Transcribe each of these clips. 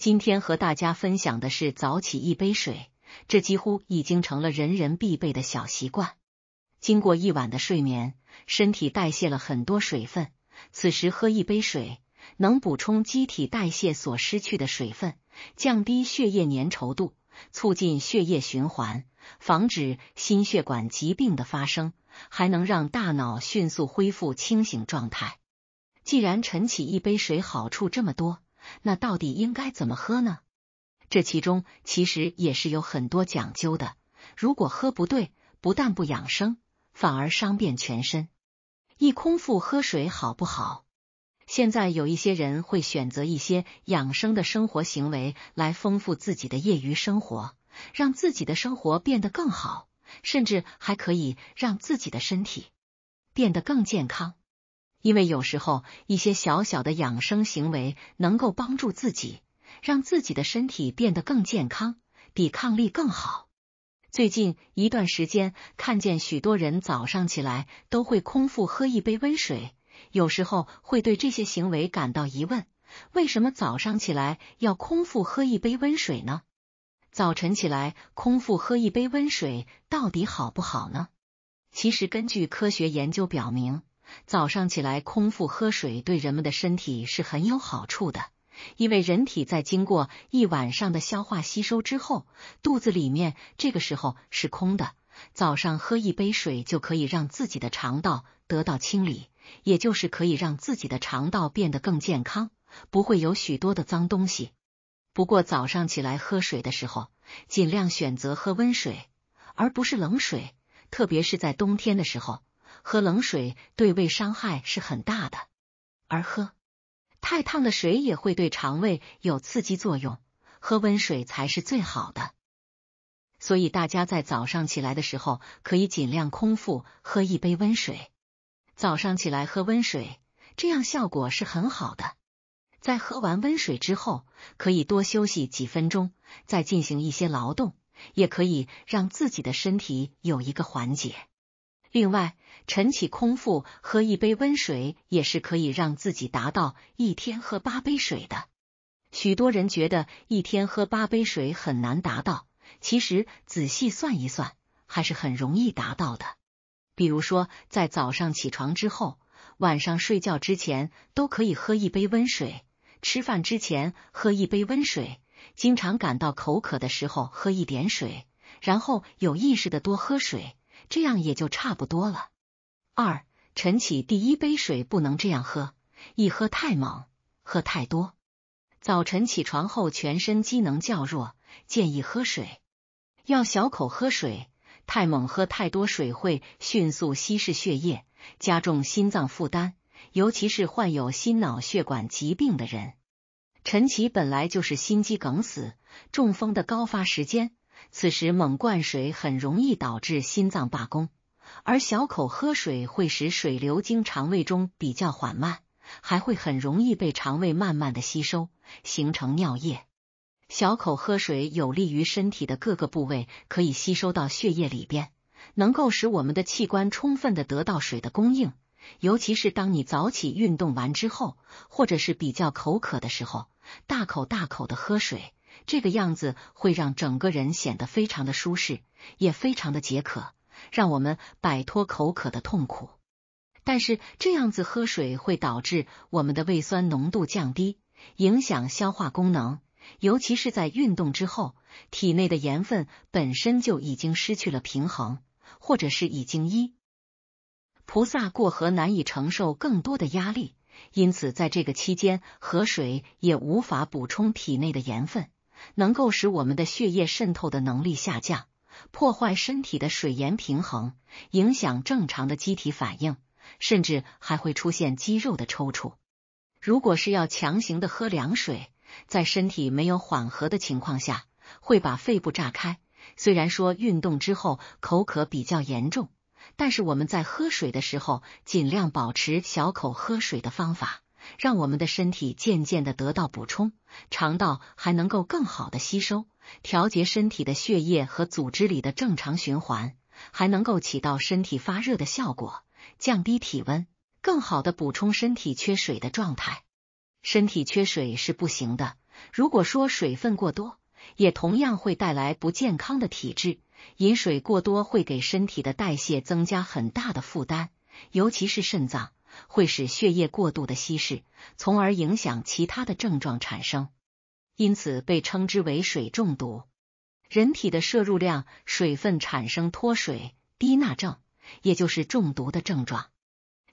今天和大家分享的是早起一杯水，这几乎已经成了人人必备的小习惯。经过一晚的睡眠，身体代谢了很多水分，此时喝一杯水，能补充机体代谢所失去的水分，降低血液粘稠度，促进血液循环，防止心血管疾病的发生，还能让大脑迅速恢复清醒状态。既然晨起一杯水好处这么多。那到底应该怎么喝呢？这其中其实也是有很多讲究的。如果喝不对，不但不养生，反而伤遍全身。一空腹喝水好不好？现在有一些人会选择一些养生的生活行为来丰富自己的业余生活，让自己的生活变得更好，甚至还可以让自己的身体变得更健康。因为有时候一些小小的养生行为能够帮助自己，让自己的身体变得更健康，抵抗力更好。最近一段时间，看见许多人早上起来都会空腹喝一杯温水，有时候会对这些行为感到疑问：为什么早上起来要空腹喝一杯温水呢？早晨起来空腹喝一杯温水到底好不好呢？其实，根据科学研究表明。早上起来空腹喝水对人们的身体是很有好处的，因为人体在经过一晚上的消化吸收之后，肚子里面这个时候是空的，早上喝一杯水就可以让自己的肠道得到清理，也就是可以让自己的肠道变得更健康，不会有许多的脏东西。不过早上起来喝水的时候，尽量选择喝温水，而不是冷水，特别是在冬天的时候。喝冷水对胃伤害是很大的，而喝太烫的水也会对肠胃有刺激作用。喝温水才是最好的，所以大家在早上起来的时候可以尽量空腹喝一杯温水。早上起来喝温水，这样效果是很好的。在喝完温水之后，可以多休息几分钟，再进行一些劳动，也可以让自己的身体有一个缓解。另外，晨起空腹喝一杯温水也是可以让自己达到一天喝八杯水的。许多人觉得一天喝八杯水很难达到，其实仔细算一算，还是很容易达到的。比如说，在早上起床之后、晚上睡觉之前都可以喝一杯温水；吃饭之前喝一杯温水；经常感到口渴的时候喝一点水；然后有意识的多喝水。这样也就差不多了。二，晨起第一杯水不能这样喝，一喝太猛，喝太多。早晨起床后，全身机能较弱，建议喝水要小口喝水，太猛喝太多水会迅速稀释血液，加重心脏负担，尤其是患有心脑血管疾病的人。晨起本来就是心肌梗死、中风的高发时间。此时猛灌水很容易导致心脏罢工，而小口喝水会使水流经肠胃中比较缓慢，还会很容易被肠胃慢慢的吸收，形成尿液。小口喝水有利于身体的各个部位可以吸收到血液里边，能够使我们的器官充分的得到水的供应。尤其是当你早起运动完之后，或者是比较口渴的时候，大口大口的喝水。这个样子会让整个人显得非常的舒适，也非常的解渴，让我们摆脱口渴的痛苦。但是这样子喝水会导致我们的胃酸浓度降低，影响消化功能，尤其是在运动之后，体内的盐分本身就已经失去了平衡，或者是已经一菩萨过河难以承受更多的压力，因此在这个期间喝水也无法补充体内的盐分。能够使我们的血液渗透的能力下降，破坏身体的水盐平衡，影响正常的机体反应，甚至还会出现肌肉的抽搐。如果是要强行的喝凉水，在身体没有缓和的情况下，会把肺部炸开。虽然说运动之后口渴比较严重，但是我们在喝水的时候，尽量保持小口喝水的方法。让我们的身体渐渐的得到补充，肠道还能够更好的吸收，调节身体的血液和组织里的正常循环，还能够起到身体发热的效果，降低体温，更好的补充身体缺水的状态。身体缺水是不行的，如果说水分过多，也同样会带来不健康的体质。饮水过多会给身体的代谢增加很大的负担，尤其是肾脏。会使血液过度的稀释，从而影响其他的症状产生，因此被称之为水中毒。人体的摄入量水分产生脱水低钠症，也就是中毒的症状。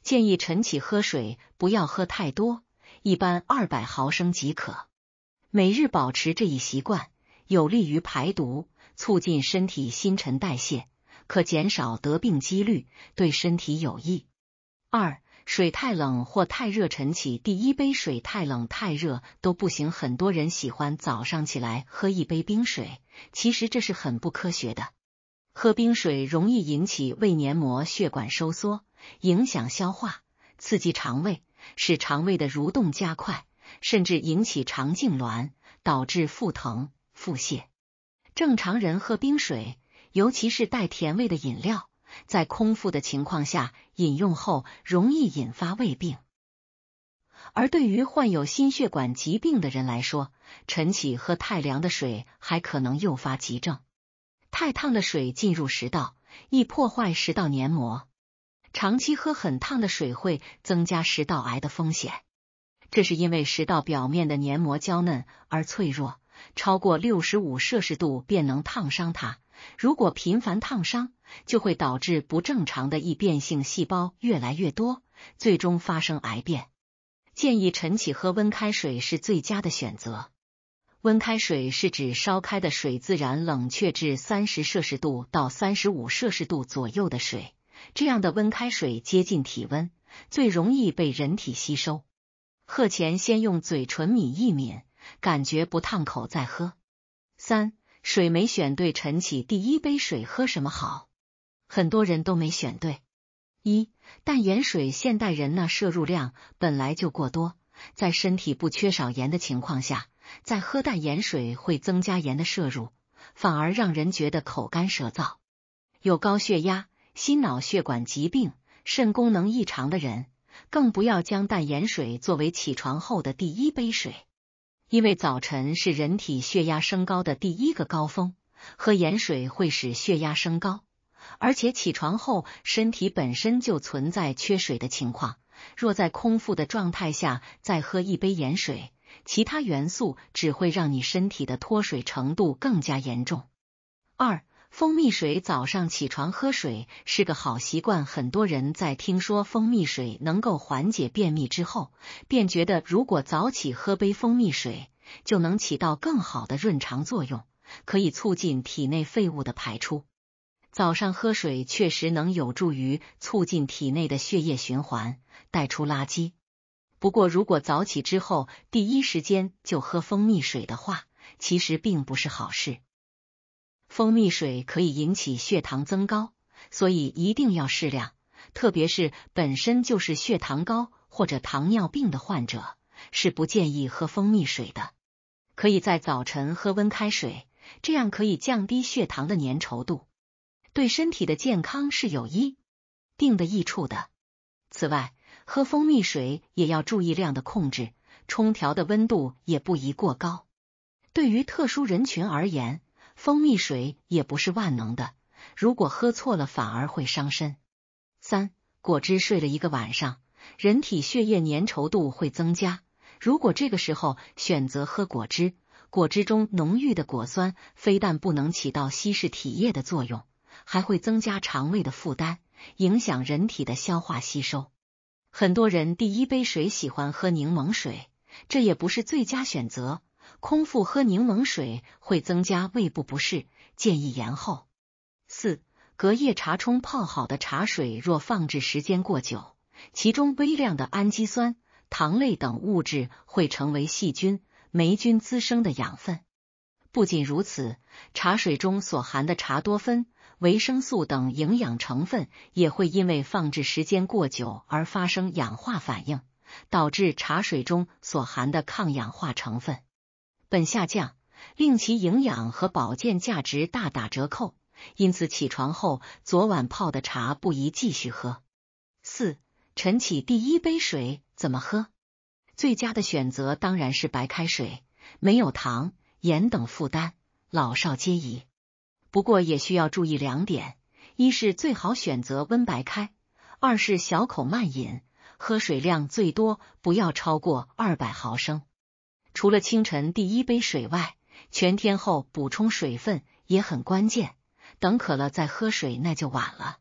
建议晨起喝水，不要喝太多，一般二百毫升即可。每日保持这一习惯，有利于排毒，促进身体新陈代谢，可减少得病几率，对身体有益。二。水太冷或太热，晨起第一杯水太冷太热都不行。很多人喜欢早上起来喝一杯冰水，其实这是很不科学的。喝冰水容易引起胃黏膜血管收缩，影响消化，刺激肠胃，使肠胃的蠕动加快，甚至引起肠痉挛，导致腹疼、腹泻。正常人喝冰水，尤其是带甜味的饮料。在空腹的情况下饮用后，容易引发胃病。而对于患有心血管疾病的人来说，晨起喝太凉的水还可能诱发急症。太烫的水进入食道，易破坏食道黏膜。长期喝很烫的水会增加食道癌的风险。这是因为食道表面的黏膜娇嫩而脆弱，超过六十五摄氏度便能烫伤它。如果频繁烫伤，就会导致不正常的易变性细胞越来越多，最终发生癌变。建议晨起喝温开水是最佳的选择。温开水是指烧开的水自然冷却至三十摄氏度到三十五摄氏度左右的水，这样的温开水接近体温，最容易被人体吸收。喝前先用嘴唇抿一抿，感觉不烫口再喝。三。水没选对，晨起第一杯水喝什么好？很多人都没选对。一淡盐水，现代人呢摄入量本来就过多，在身体不缺少盐的情况下，再喝淡盐水会增加盐的摄入，反而让人觉得口干舌燥。有高血压、心脑血管疾病、肾功能异常的人，更不要将淡盐水作为起床后的第一杯水。因为早晨是人体血压升高的第一个高峰，喝盐水会使血压升高，而且起床后身体本身就存在缺水的情况，若在空腹的状态下再喝一杯盐水，其他元素只会让你身体的脱水程度更加严重。二蜂蜜水早上起床喝水是个好习惯。很多人在听说蜂蜜水能够缓解便秘之后，便觉得如果早起喝杯蜂蜜水，就能起到更好的润肠作用，可以促进体内废物的排出。早上喝水确实能有助于促进体内的血液循环，带出垃圾。不过，如果早起之后第一时间就喝蜂蜜水的话，其实并不是好事。蜂蜜水可以引起血糖增高，所以一定要适量。特别是本身就是血糖高或者糖尿病的患者，是不建议喝蜂蜜水的。可以在早晨喝温开水，这样可以降低血糖的粘稠度，对身体的健康是有一定的益处的。此外，喝蜂蜜水也要注意量的控制，冲调的温度也不宜过高。对于特殊人群而言，蜂蜜水也不是万能的，如果喝错了，反而会伤身。三果汁睡了一个晚上，人体血液粘稠度会增加，如果这个时候选择喝果汁，果汁中浓郁的果酸非但不能起到稀释体液的作用，还会增加肠胃的负担，影响人体的消化吸收。很多人第一杯水喜欢喝柠檬水，这也不是最佳选择。空腹喝柠檬水会增加胃部不适，建议延后。四隔夜茶冲泡好的茶水若放置时间过久，其中微量的氨基酸、糖类等物质会成为细菌、霉菌滋生的养分。不仅如此，茶水中所含的茶多酚、维生素等营养成分也会因为放置时间过久而发生氧化反应，导致茶水中所含的抗氧化成分。本下降，令其营养和保健价值大打折扣，因此起床后昨晚泡的茶不宜继续喝。四晨起第一杯水怎么喝？最佳的选择当然是白开水，没有糖、盐等负担，老少皆宜。不过也需要注意两点：一是最好选择温白开；二是小口慢饮，喝水量最多不要超过二百毫升。除了清晨第一杯水外，全天候补充水分也很关键。等渴了再喝水，那就晚了。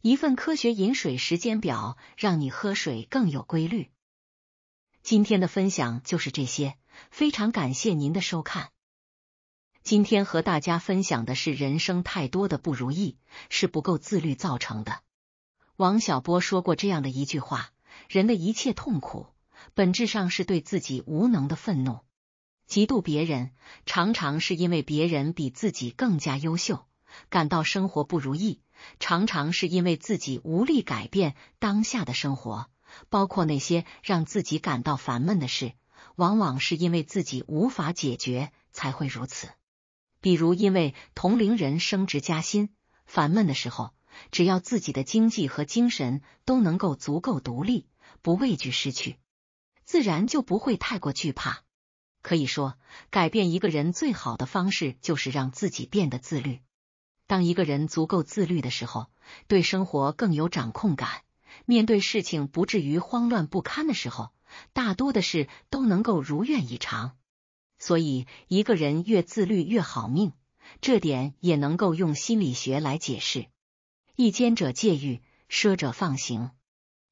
一份科学饮水时间表，让你喝水更有规律。今天的分享就是这些，非常感谢您的收看。今天和大家分享的是，人生太多的不如意是不够自律造成的。王小波说过这样的一句话：人的一切痛苦。本质上是对自己无能的愤怒，嫉妒别人常常是因为别人比自己更加优秀；感到生活不如意，常常是因为自己无力改变当下的生活，包括那些让自己感到烦闷的事，往往是因为自己无法解决才会如此。比如，因为同龄人升职加薪，烦闷的时候，只要自己的经济和精神都能够足够独立，不畏惧失去。自然就不会太过惧怕。可以说，改变一个人最好的方式就是让自己变得自律。当一个人足够自律的时候，对生活更有掌控感，面对事情不至于慌乱不堪的时候，大多的事都能够如愿以偿。所以，一个人越自律越好命，这点也能够用心理学来解释。一兼者戒欲，奢者放行。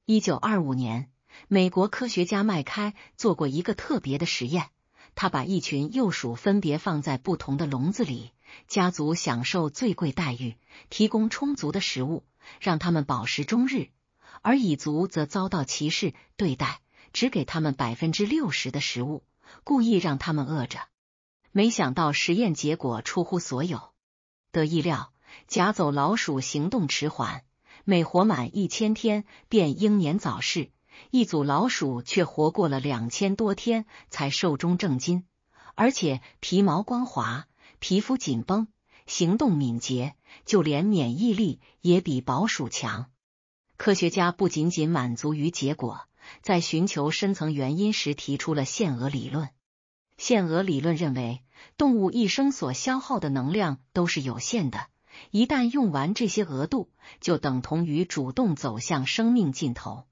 一九二五年。美国科学家迈开做过一个特别的实验，他把一群幼鼠分别放在不同的笼子里，家族享受最贵待遇，提供充足的食物，让他们饱食终日；而蚁族则遭到歧视对待，只给他们百分之六十的食物，故意让他们饿着。没想到实验结果出乎所有得意料，甲走老鼠行动迟缓，每活满一千天便英年早逝。一组老鼠却活过了两千多天，才寿终正寝，而且皮毛光滑，皮肤紧绷，行动敏捷，就连免疫力也比宝鼠强。科学家不仅仅满足于结果，在寻求深层原因时，提出了限额理论。限额理论认为，动物一生所消耗的能量都是有限的，一旦用完这些额度，就等同于主动走向生命尽头。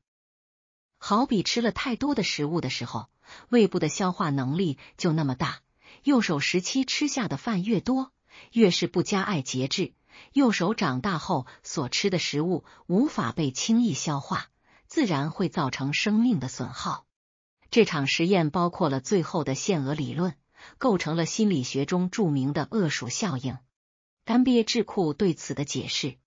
好比吃了太多的食物的时候，胃部的消化能力就那么大。右手时期吃下的饭越多，越是不加爱节制，右手长大后所吃的食物无法被轻易消化，自然会造成生命的损耗。这场实验包括了最后的限额理论，构成了心理学中著名的恶鼠效应。干瘪智库对此的解释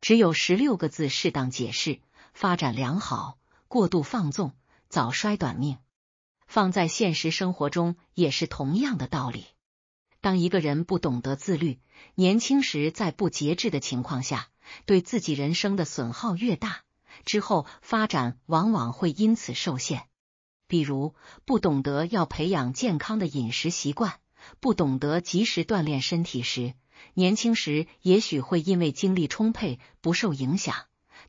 只有十六个字：适当解释，发展良好。过度放纵，早衰短命，放在现实生活中也是同样的道理。当一个人不懂得自律，年轻时在不节制的情况下，对自己人生的损耗越大，之后发展往往会因此受限。比如，不懂得要培养健康的饮食习惯，不懂得及时锻炼身体时，年轻时也许会因为精力充沛不受影响，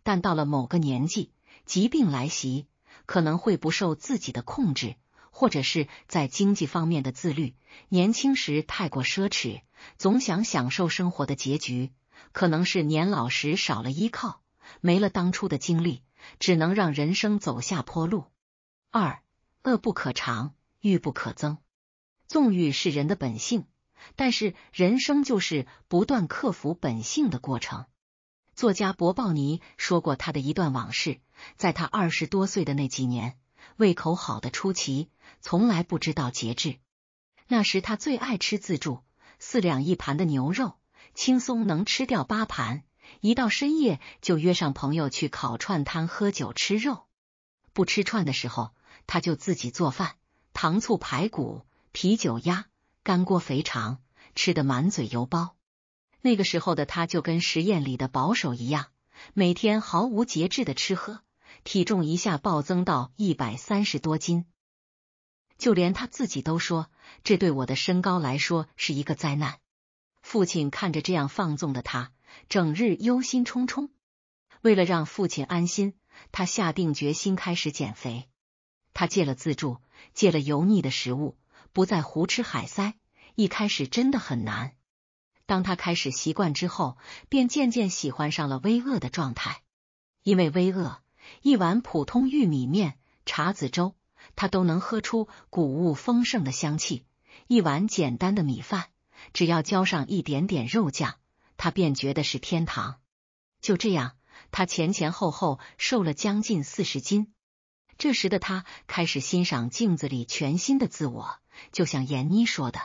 但到了某个年纪。疾病来袭，可能会不受自己的控制，或者是在经济方面的自律。年轻时太过奢侈，总想享受生活的结局，可能是年老时少了依靠，没了当初的经历，只能让人生走下坡路。二恶不可长，欲不可增。纵欲是人的本性，但是人生就是不断克服本性的过程。作家博鲍尼说过他的一段往事，在他二十多岁的那几年，胃口好的出奇，从来不知道节制。那时他最爱吃自助，四两一盘的牛肉，轻松能吃掉八盘。一到深夜，就约上朋友去烤串摊喝酒吃肉。不吃串的时候，他就自己做饭，糖醋排骨、啤酒鸭、干锅肥肠，吃得满嘴油包。那个时候的他就跟实验里的保守一样，每天毫无节制的吃喝，体重一下暴增到一百三十多斤，就连他自己都说，这对我的身高来说是一个灾难。父亲看着这样放纵的他，整日忧心忡忡。为了让父亲安心，他下定决心开始减肥。他戒了自助，戒了油腻的食物，不再胡吃海塞。一开始真的很难。当他开始习惯之后，便渐渐喜欢上了微饿的状态。因为微饿，一碗普通玉米面、茶子粥，他都能喝出谷物丰盛的香气；一碗简单的米饭，只要浇上一点点肉酱，他便觉得是天堂。就这样，他前前后后瘦了将近四十斤。这时的他开始欣赏镜子里全新的自我，就像闫妮说的。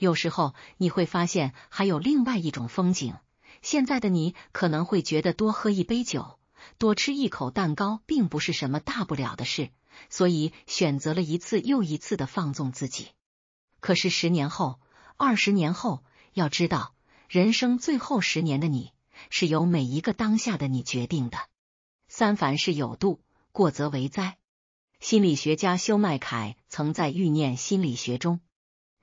有时候你会发现还有另外一种风景。现在的你可能会觉得多喝一杯酒、多吃一口蛋糕并不是什么大不了的事，所以选择了一次又一次的放纵自己。可是十年后、二十年后，要知道，人生最后十年的你是由每一个当下的你决定的。三凡是有度，过则为灾。心理学家修麦凯曾在《欲念心理学》中。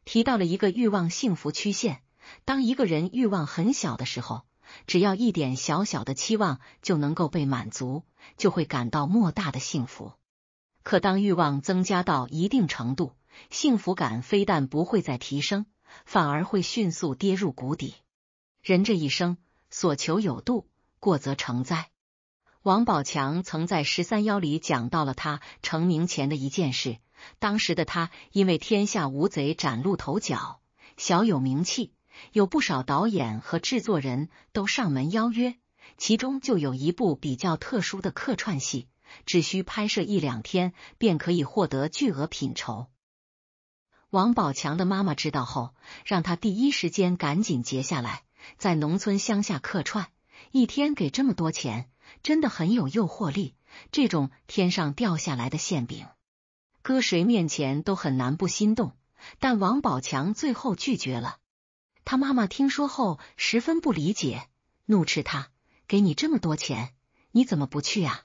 提到了一个欲望幸福曲线。当一个人欲望很小的时候，只要一点小小的期望就能够被满足，就会感到莫大的幸福。可当欲望增加到一定程度，幸福感非但不会再提升，反而会迅速跌入谷底。人这一生所求有度，过则成灾。王宝强曾在十三幺里讲到了他成名前的一件事。当时的他因为《天下无贼》崭露头角，小有名气，有不少导演和制作人都上门邀约。其中就有一部比较特殊的客串戏，只需拍摄一两天便可以获得巨额品酬。王宝强的妈妈知道后，让他第一时间赶紧截下来，在农村乡下客串，一天给这么多钱，真的很有诱惑力。这种天上掉下来的馅饼。搁谁面前都很难不心动，但王宝强最后拒绝了。他妈妈听说后十分不理解，怒斥他：“给你这么多钱，你怎么不去啊？”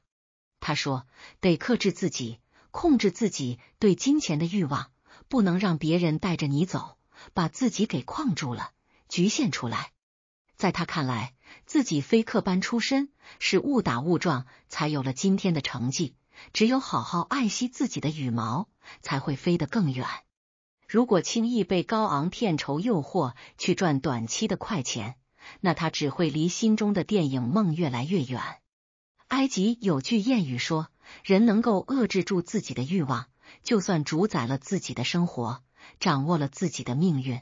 他说：“得克制自己，控制自己对金钱的欲望，不能让别人带着你走，把自己给框住了，局限出来。”在他看来，自己非科班出身是误打误撞，才有了今天的成绩。只有好好爱惜自己的羽毛，才会飞得更远。如果轻易被高昂片酬诱惑去赚短期的快钱，那他只会离心中的电影梦越来越远。埃及有句谚语说：“人能够遏制住自己的欲望，就算主宰了自己的生活，掌握了自己的命运。”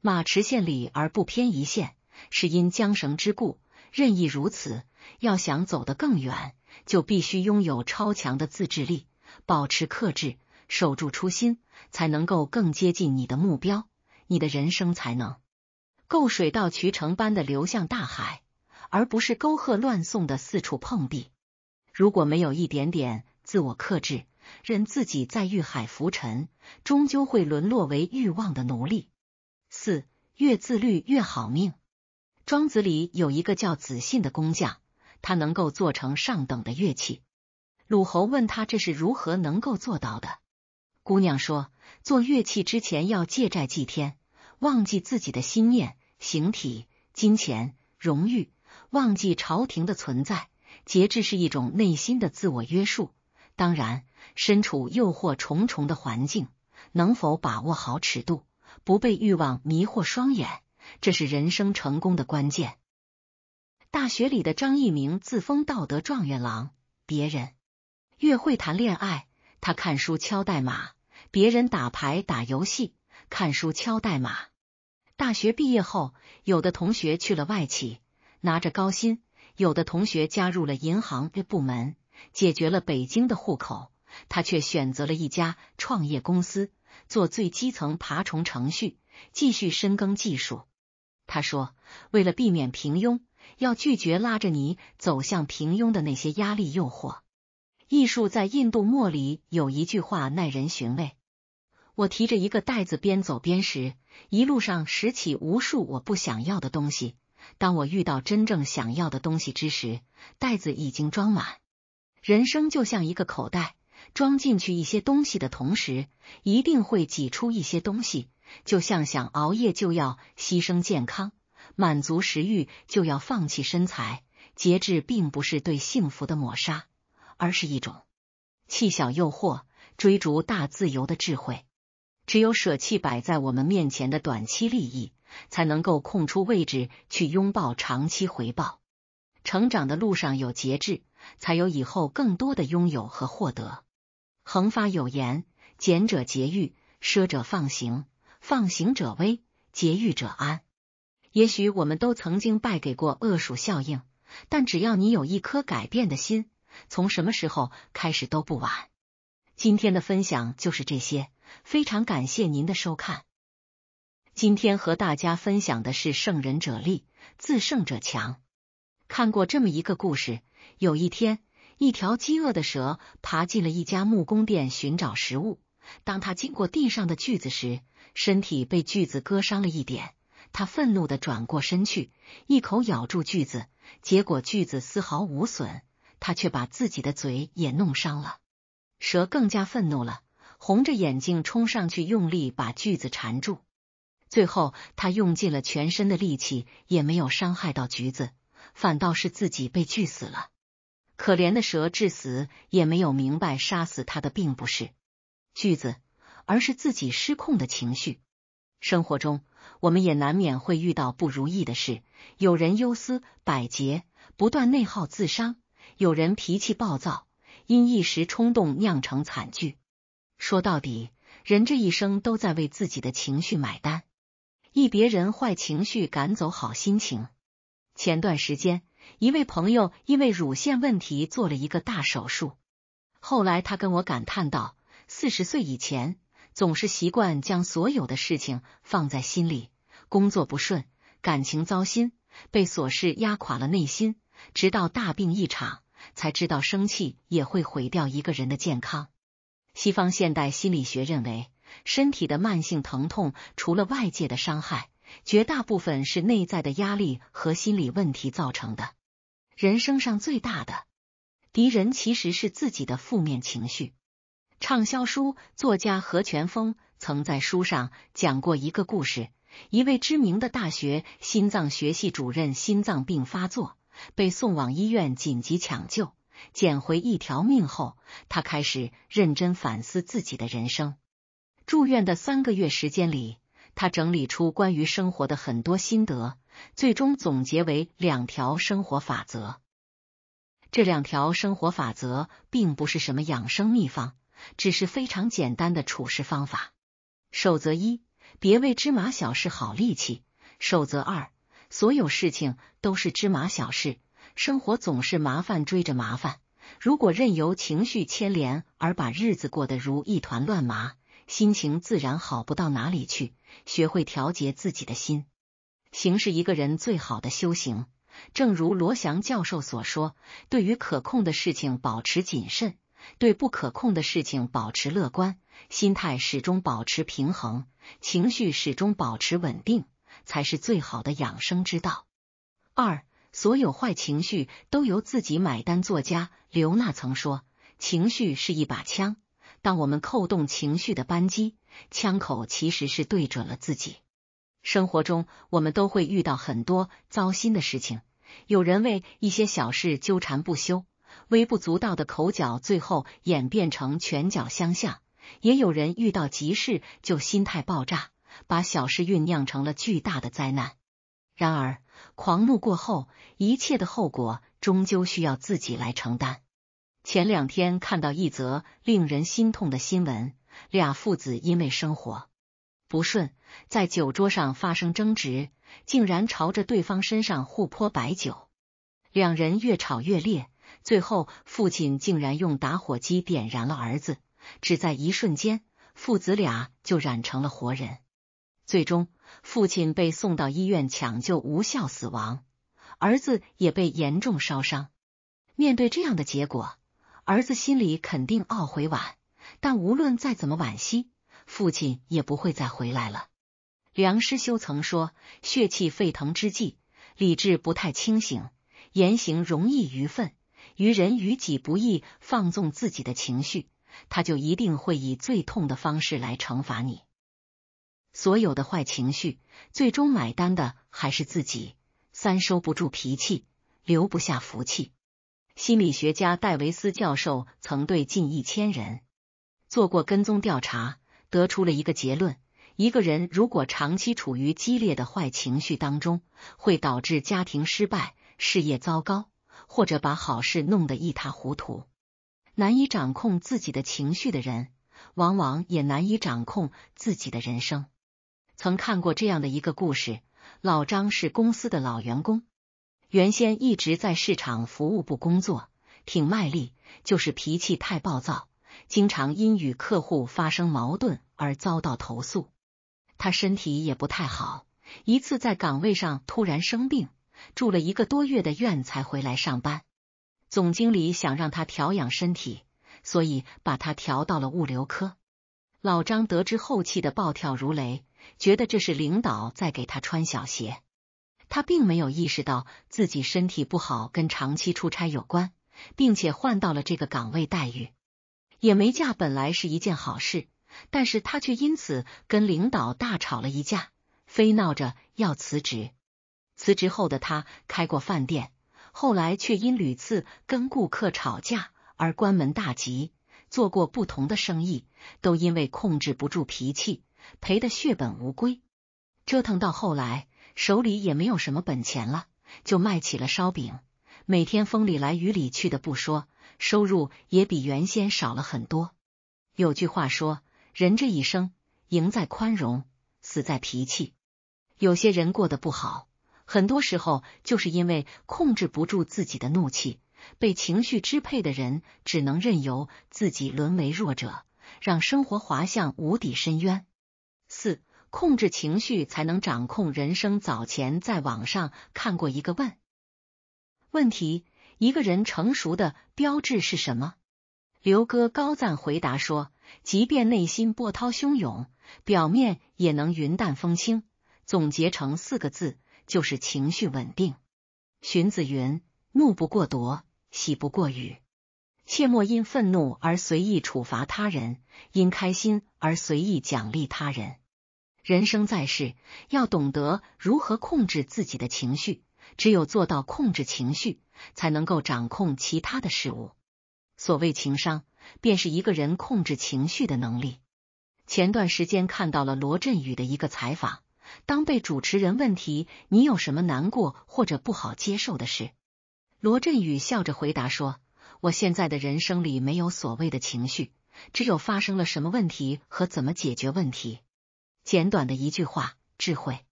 马驰县里而不偏一，线是因缰绳之故，任意如此。要想走得更远。就必须拥有超强的自制力，保持克制，守住初心，才能够更接近你的目标，你的人生才能够水到渠成般的流向大海，而不是沟壑乱送的四处碰壁。如果没有一点点自我克制，任自己在欲海浮沉，终究会沦落为欲望的奴隶。四越自律越好命。庄子里有一个叫子信的工匠。他能够做成上等的乐器。鲁侯问他这是如何能够做到的？姑娘说，做乐器之前要借债祭天，忘记自己的心念、形体、金钱、荣誉，忘记朝廷的存在。节制是一种内心的自我约束。当然，身处诱惑重重的环境，能否把握好尺度，不被欲望迷惑双眼，这是人生成功的关键。大学里的张一鸣自封道德状元郎，别人越会谈恋爱，他看书敲代码；别人打牌打游戏，看书敲代码。大学毕业后，有的同学去了外企，拿着高薪；有的同学加入了银行的部门，解决了北京的户口。他却选择了一家创业公司，做最基层爬虫程序，继续深耕技术。他说：“为了避免平庸。”要拒绝拉着你走向平庸的那些压力诱惑。艺术在印度末里有一句话耐人寻味。我提着一个袋子边走边拾，一路上拾起无数我不想要的东西。当我遇到真正想要的东西之时，袋子已经装满。人生就像一个口袋，装进去一些东西的同时，一定会挤出一些东西。就像想熬夜，就要牺牲健康。满足食欲就要放弃身材，节制并不是对幸福的抹杀，而是一种弃小诱惑、追逐大自由的智慧。只有舍弃摆在我们面前的短期利益，才能够空出位置去拥抱长期回报。成长的路上有节制，才有以后更多的拥有和获得。横发有言：俭者节欲，奢者放行；放行者危，节欲者安。也许我们都曾经败给过恶鼠效应，但只要你有一颗改变的心，从什么时候开始都不晚。今天的分享就是这些，非常感谢您的收看。今天和大家分享的是“胜人者力，自胜者强”。看过这么一个故事：有一天，一条饥饿的蛇爬进了一家木工店寻找食物，当他经过地上的锯子时，身体被锯子割伤了一点。他愤怒的转过身去，一口咬住锯子，结果锯子丝毫无损，他却把自己的嘴也弄伤了。蛇更加愤怒了，红着眼睛冲上去，用力把锯子缠住。最后，他用尽了全身的力气，也没有伤害到橘子，反倒是自己被锯死了。可怜的蛇，至死也没有明白，杀死他的并不是锯子，而是自己失控的情绪。生活中。我们也难免会遇到不如意的事，有人忧思百结，不断内耗自伤；有人脾气暴躁，因一时冲动酿成惨剧。说到底，人这一生都在为自己的情绪买单，一别人坏情绪赶走好心情。前段时间，一位朋友因为乳腺问题做了一个大手术，后来他跟我感叹道：“四十岁以前。总是习惯将所有的事情放在心里，工作不顺，感情糟心，被琐事压垮了内心，直到大病一场，才知道生气也会毁掉一个人的健康。西方现代心理学认为，身体的慢性疼痛除了外界的伤害，绝大部分是内在的压力和心理问题造成的。人生上最大的敌人其实是自己的负面情绪。畅销书作家何全峰曾在书上讲过一个故事：一位知名的大学心脏学系主任心脏病发作，被送往医院紧急抢救，捡回一条命后，他开始认真反思自己的人生。住院的三个月时间里，他整理出关于生活的很多心得，最终总结为两条生活法则。这两条生活法则并不是什么养生秘方。只是非常简单的处事方法。守则一，别为芝麻小事好力气。守则二，所有事情都是芝麻小事。生活总是麻烦追着麻烦，如果任由情绪牵连而把日子过得如一团乱麻，心情自然好不到哪里去。学会调节自己的心，行是一个人最好的修行。正如罗翔教授所说，对于可控的事情，保持谨慎。对不可控的事情保持乐观，心态始终保持平衡，情绪始终保持稳定，才是最好的养生之道。二，所有坏情绪都由自己买单。作家刘娜曾说，情绪是一把枪，当我们扣动情绪的扳机，枪口其实是对准了自己。生活中，我们都会遇到很多糟心的事情，有人为一些小事纠缠不休。微不足道的口角，最后演变成拳脚相向；也有人遇到急事就心态爆炸，把小事酝酿成了巨大的灾难。然而，狂怒过后，一切的后果终究需要自己来承担。前两天看到一则令人心痛的新闻：俩父子因为生活不顺，在酒桌上发生争执，竟然朝着对方身上互泼白酒。两人越吵越烈。最后，父亲竟然用打火机点燃了儿子，只在一瞬间，父子俩就染成了活人。最终，父亲被送到医院抢救，无效死亡；儿子也被严重烧伤。面对这样的结果，儿子心里肯定懊悔晚，但无论再怎么惋惜，父亲也不会再回来了。梁师修曾说：“血气沸腾之际，理智不太清醒，言行容易愚愤。”于人于己不义，放纵自己的情绪，他就一定会以最痛的方式来惩罚你。所有的坏情绪，最终买单的还是自己。三收不住脾气，留不下福气。心理学家戴维斯教授曾对近一千人做过跟踪调查，得出了一个结论：一个人如果长期处于激烈的坏情绪当中，会导致家庭失败、事业糟糕。或者把好事弄得一塌糊涂，难以掌控自己的情绪的人，往往也难以掌控自己的人生。曾看过这样的一个故事：老张是公司的老员工，原先一直在市场服务部工作，挺卖力，就是脾气太暴躁，经常因与客户发生矛盾而遭到投诉。他身体也不太好，一次在岗位上突然生病。住了一个多月的院才回来上班。总经理想让他调养身体，所以把他调到了物流科。老张得知后气得暴跳如雷，觉得这是领导在给他穿小鞋。他并没有意识到自己身体不好跟长期出差有关，并且换到了这个岗位待遇也没假，本来是一件好事，但是他却因此跟领导大吵了一架，非闹着要辞职。辞职后的他开过饭店，后来却因屡次跟顾客吵架而关门大吉。做过不同的生意，都因为控制不住脾气赔得血本无归。折腾到后来，手里也没有什么本钱了，就卖起了烧饼。每天风里来雨里去的不说，收入也比原先少了很多。有句话说：“人这一生，赢在宽容，死在脾气。”有些人过得不好。很多时候就是因为控制不住自己的怒气，被情绪支配的人只能任由自己沦为弱者，让生活滑向无底深渊。四、控制情绪才能掌控人生。早前在网上看过一个问问题，一个人成熟的标志是什么？刘哥高赞回答说：即便内心波涛汹涌，表面也能云淡风轻，总结成四个字。就是情绪稳定。荀子云：“怒不过夺，喜不过语。”切莫因愤怒而随意处罚他人，因开心而随意奖励他人。人生在世，要懂得如何控制自己的情绪。只有做到控制情绪，才能够掌控其他的事物。所谓情商，便是一个人控制情绪的能力。前段时间看到了罗振宇的一个采访。当被主持人问题，你有什么难过或者不好接受的事？罗振宇笑着回答说：“我现在的人生里没有所谓的情绪，只有发生了什么问题和怎么解决问题。简短的一句话，智慧。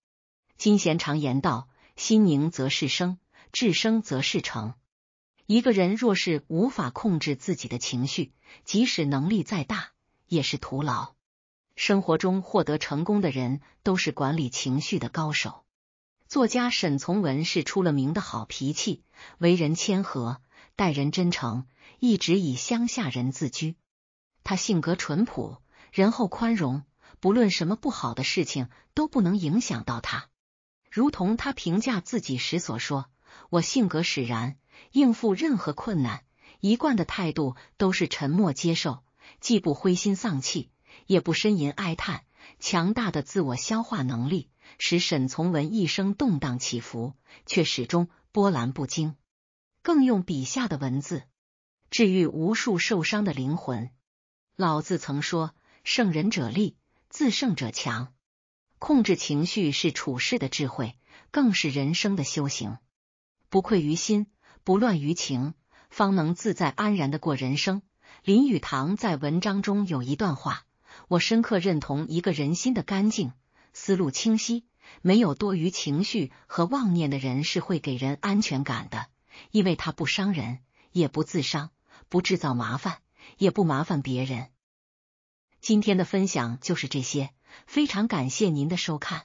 金贤常言道：心宁则事生，智生则事成。一个人若是无法控制自己的情绪，即使能力再大，也是徒劳。”生活中获得成功的人都是管理情绪的高手。作家沈从文是出了名的好脾气，为人谦和，待人真诚，一直以乡下人自居。他性格淳朴，仁厚宽容，不论什么不好的事情都不能影响到他。如同他评价自己时所说：“我性格使然，应付任何困难，一贯的态度都是沉默接受，既不灰心丧气。”也不呻吟哀叹，强大的自我消化能力使沈从文一生动荡起伏，却始终波澜不惊。更用笔下的文字治愈无数受伤的灵魂。老子曾说：“胜人者力，自胜者强。”控制情绪是处事的智慧，更是人生的修行。不愧于心，不乱于情，方能自在安然的过人生。林语堂在文章中有一段话。我深刻认同，一个人心的干净、思路清晰、没有多余情绪和妄念的人，是会给人安全感的，因为他不伤人，也不自伤，不制造麻烦，也不麻烦别人。今天的分享就是这些，非常感谢您的收看。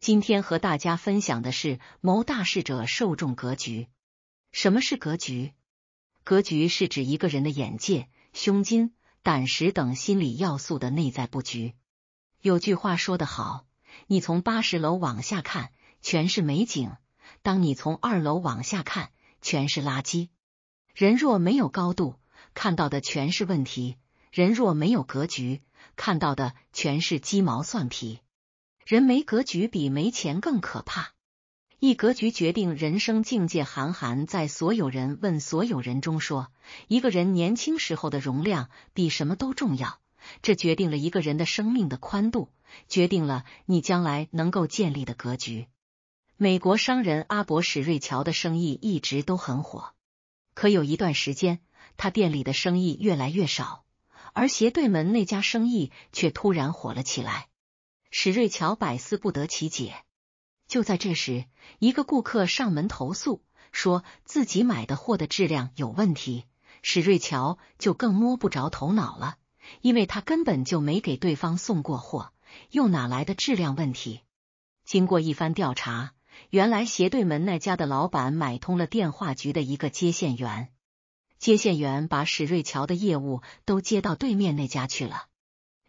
今天和大家分享的是谋大事者受众格局。什么是格局？格局是指一个人的眼界、胸襟。胆识等心理要素的内在布局。有句话说得好，你从八十楼往下看，全是美景；当你从二楼往下看，全是垃圾。人若没有高度，看到的全是问题；人若没有格局，看到的全是鸡毛蒜皮。人没格局，比没钱更可怕。一格局决定人生境界。韩寒在所有人问所有人中说：“一个人年轻时候的容量比什么都重要，这决定了一个人的生命的宽度，决定了你将来能够建立的格局。”美国商人阿伯史瑞乔的生意一直都很火，可有一段时间，他店里的生意越来越少，而斜对门那家生意却突然火了起来。史瑞乔百思不得其解。就在这时，一个顾客上门投诉，说自己买的货的质量有问题。史瑞乔就更摸不着头脑了，因为他根本就没给对方送过货，又哪来的质量问题？经过一番调查，原来斜对门那家的老板买通了电话局的一个接线员，接线员把史瑞乔的业务都接到对面那家去了。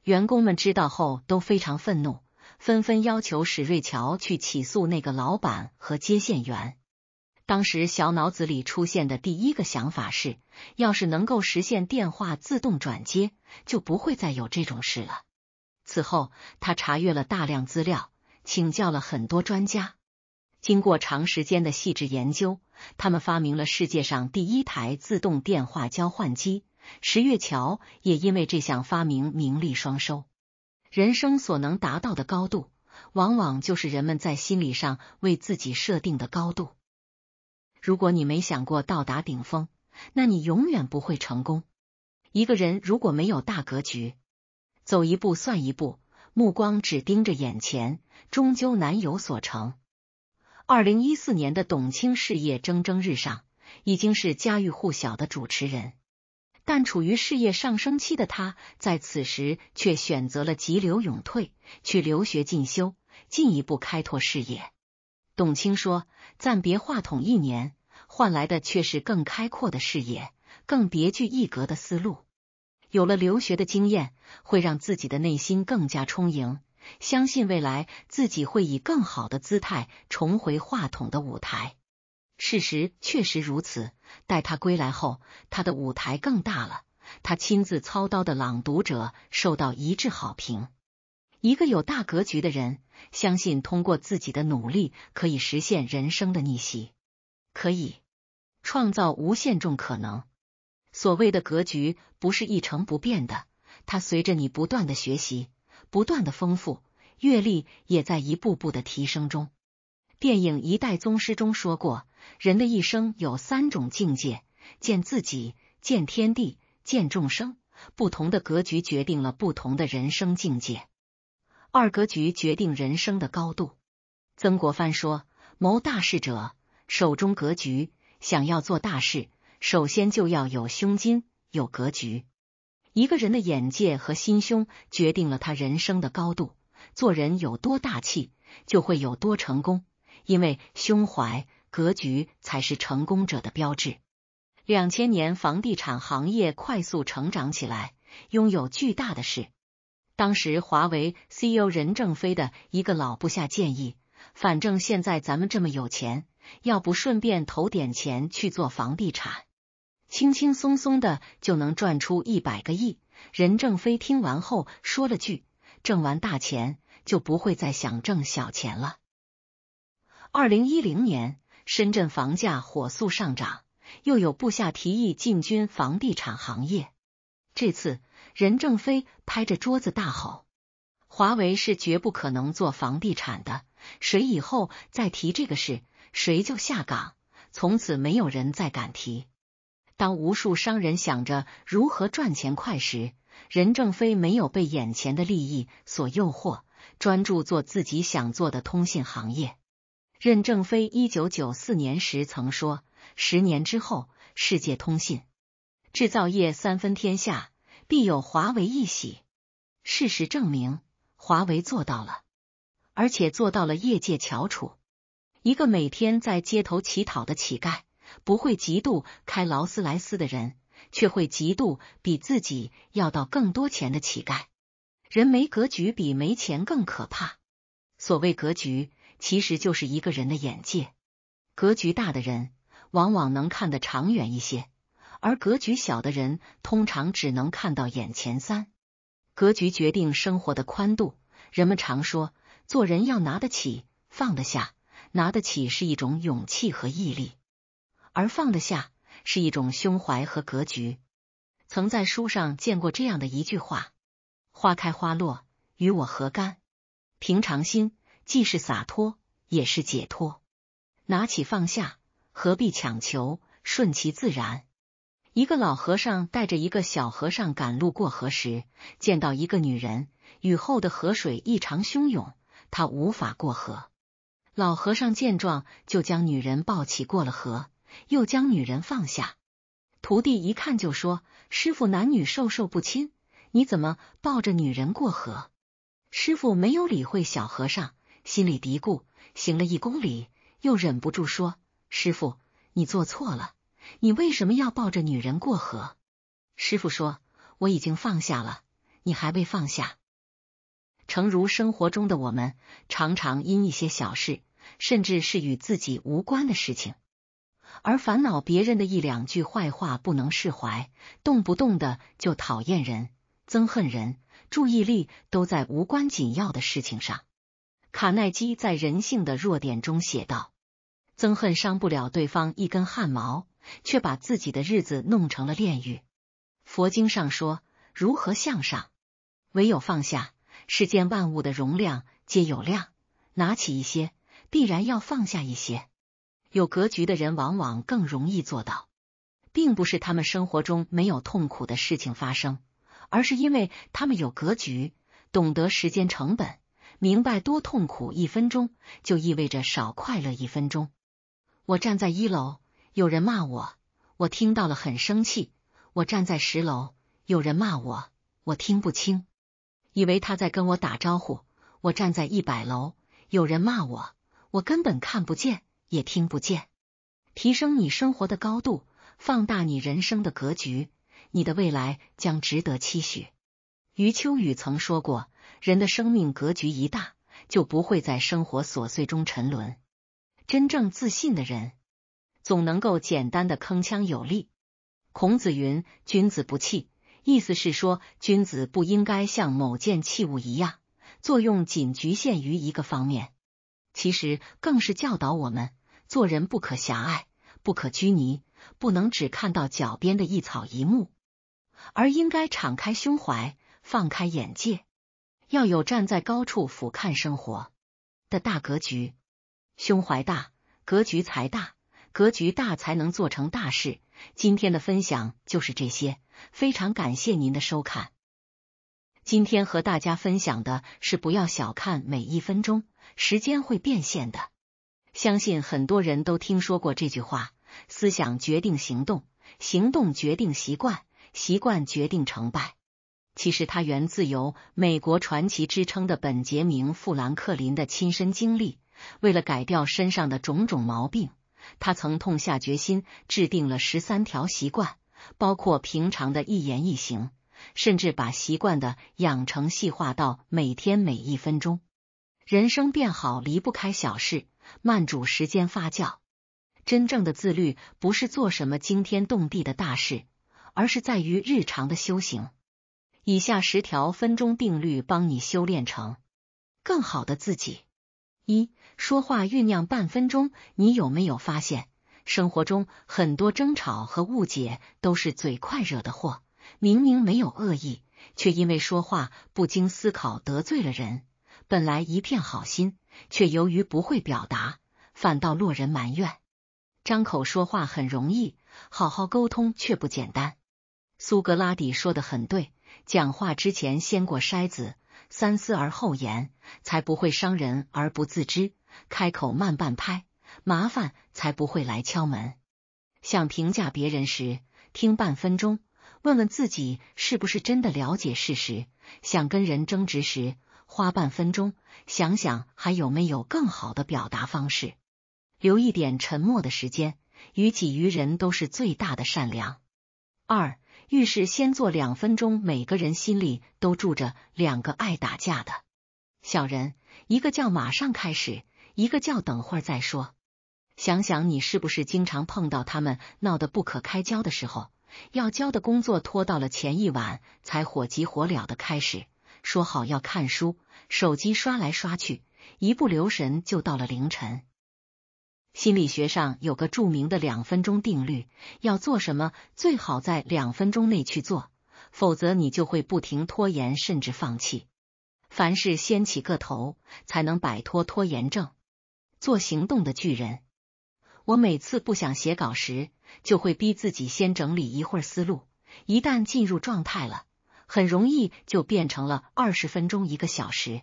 员工们知道后都非常愤怒。纷纷要求史瑞乔去起诉那个老板和接线员。当时小脑子里出现的第一个想法是，要是能够实现电话自动转接，就不会再有这种事了。此后，他查阅了大量资料，请教了很多专家。经过长时间的细致研究，他们发明了世界上第一台自动电话交换机。石月桥也因为这项发明名利双收。人生所能达到的高度，往往就是人们在心理上为自己设定的高度。如果你没想过到达顶峰，那你永远不会成功。一个人如果没有大格局，走一步算一步，目光只盯着眼前，终究难有所成。二零一四年的董卿事业蒸蒸日上，已经是家喻户晓的主持人。但处于事业上升期的他，在此时却选择了急流勇退，去留学进修，进一步开拓视野。董卿说：“暂别话筒一年，换来的却是更开阔的视野，更别具一格的思路。有了留学的经验，会让自己的内心更加充盈。相信未来自己会以更好的姿态重回话筒的舞台。”事实确实如此。待他归来后，他的舞台更大了。他亲自操刀的《朗读者》受到一致好评。一个有大格局的人，相信通过自己的努力可以实现人生的逆袭，可以创造无限种可能。所谓的格局不是一成不变的，它随着你不断的学习、不断的丰富阅历，也在一步步的提升中。电影《一代宗师》中说过。人的一生有三种境界：见自己，见天地，见众生。不同的格局决定了不同的人生境界。二格局决定人生的高度。曾国藩说：“谋大事者，手中格局。”想要做大事，首先就要有胸襟、有格局。一个人的眼界和心胸决定了他人生的高度。做人有多大气，就会有多成功，因为胸怀。格局才是成功者的标志。两千年，房地产行业快速成长起来，拥有巨大的势。当时，华为 CEO 任正非的一个老部下建议：“反正现在咱们这么有钱，要不顺便投点钱去做房地产，轻轻松松的就能赚出一百个亿。”任正非听完后说了句：“挣完大钱，就不会再想挣小钱了。”二零一零年。深圳房价火速上涨，又有部下提议进军房地产行业。这次，任正非拍着桌子大吼：“华为是绝不可能做房地产的！谁以后再提这个事，谁就下岗！从此没有人再敢提。”当无数商人想着如何赚钱快时，任正非没有被眼前的利益所诱惑，专注做自己想做的通信行业。任正非一九九四年时曾说：“十年之后，世界通信制造业三分天下，必有华为一喜。”事实证明，华为做到了，而且做到了业界翘楚。一个每天在街头乞讨的乞丐，不会嫉妒开劳斯莱斯的人，却会嫉妒比自己要到更多钱的乞丐。人没格局，比没钱更可怕。所谓格局。其实就是一个人的眼界，格局大的人往往能看得长远一些，而格局小的人通常只能看到眼前三。格局决定生活的宽度。人们常说，做人要拿得起，放得下。拿得起是一种勇气和毅力，而放得下是一种胸怀和格局。曾在书上见过这样的一句话：“花开花落，与我何干？”平常心。既是洒脱，也是解脱。拿起放下，何必强求？顺其自然。一个老和尚带着一个小和尚赶路过河时，见到一个女人。雨后的河水异常汹涌，他无法过河。老和尚见状，就将女人抱起过了河，又将女人放下。徒弟一看就说：“师傅，男女授受不亲，你怎么抱着女人过河？”师傅没有理会小和尚。心里嘀咕，行了一公里，又忍不住说：“师傅，你做错了，你为什么要抱着女人过河？”师傅说：“我已经放下了，你还未放下。”诚如生活中的我们，常常因一些小事，甚至是与自己无关的事情，而烦恼；别人的一两句坏话不能释怀，动不动的就讨厌人、憎恨人，注意力都在无关紧要的事情上。卡耐基在《人性的弱点》中写道：“憎恨伤不了对方一根汗毛，却把自己的日子弄成了炼狱。”佛经上说：“如何向上？唯有放下。世间万物的容量皆有量，拿起一些，必然要放下一些。有格局的人往往更容易做到，并不是他们生活中没有痛苦的事情发生，而是因为他们有格局，懂得时间成本。”明白多痛苦，一分钟就意味着少快乐一分钟。我站在一楼，有人骂我，我听到了，很生气。我站在十楼，有人骂我，我听不清，以为他在跟我打招呼。我站在一百楼，有人骂我，我根本看不见，也听不见。提升你生活的高度，放大你人生的格局，你的未来将值得期许。余秋雨曾说过：“人的生命格局一大，就不会在生活琐碎中沉沦。真正自信的人，总能够简单的铿锵有力。”孔子云：“君子不器。”意思是说，君子不应该像某件器物一样，作用仅局限于一个方面。其实，更是教导我们做人不可狭隘，不可拘泥，不能只看到脚边的一草一木，而应该敞开胸怀。放开眼界，要有站在高处俯瞰生活的大格局，胸怀大格局才大，格局大才能做成大事。今天的分享就是这些，非常感谢您的收看。今天和大家分享的是不要小看每一分钟，时间会变现的。相信很多人都听说过这句话：思想决定行动，行动决定习惯，习惯决定成败。其实，它源自由美国传奇之称的本杰明·富兰克林的亲身经历。为了改掉身上的种种毛病，他曾痛下决心，制定了十三条习惯，包括平常的一言一行，甚至把习惯的养成细化到每天每一分钟。人生变好离不开小事，慢煮时间发酵。真正的自律不是做什么惊天动地的大事，而是在于日常的修行。以下十条分钟定律，帮你修炼成更好的自己。一、说话酝酿半分钟。你有没有发现，生活中很多争吵和误解都是嘴快惹的祸？明明没有恶意，却因为说话不经思考得罪了人。本来一片好心，却由于不会表达，反倒落人埋怨。张口说话很容易，好好沟通却不简单。苏格拉底说的很对。讲话之前先过筛子，三思而后言，才不会伤人而不自知。开口慢半拍，麻烦才不会来敲门。想评价别人时，听半分钟，问问自己是不是真的了解事实。想跟人争执时，花半分钟想想还有没有更好的表达方式。留一点沉默的时间，于己于人都是最大的善良。二。遇事先做两分钟。每个人心里都住着两个爱打架的小人，一个叫马上开始，一个叫等会儿再说。想想你是不是经常碰到他们闹得不可开交的时候，要交的工作拖到了前一晚才火急火燎的开始。说好要看书，手机刷来刷去，一不留神就到了凌晨。心理学上有个著名的两分钟定律，要做什么最好在两分钟内去做，否则你就会不停拖延，甚至放弃。凡事先起个头，才能摆脱拖延症，做行动的巨人。我每次不想写稿时，就会逼自己先整理一会儿思路，一旦进入状态了，很容易就变成了二十分钟、一个小时。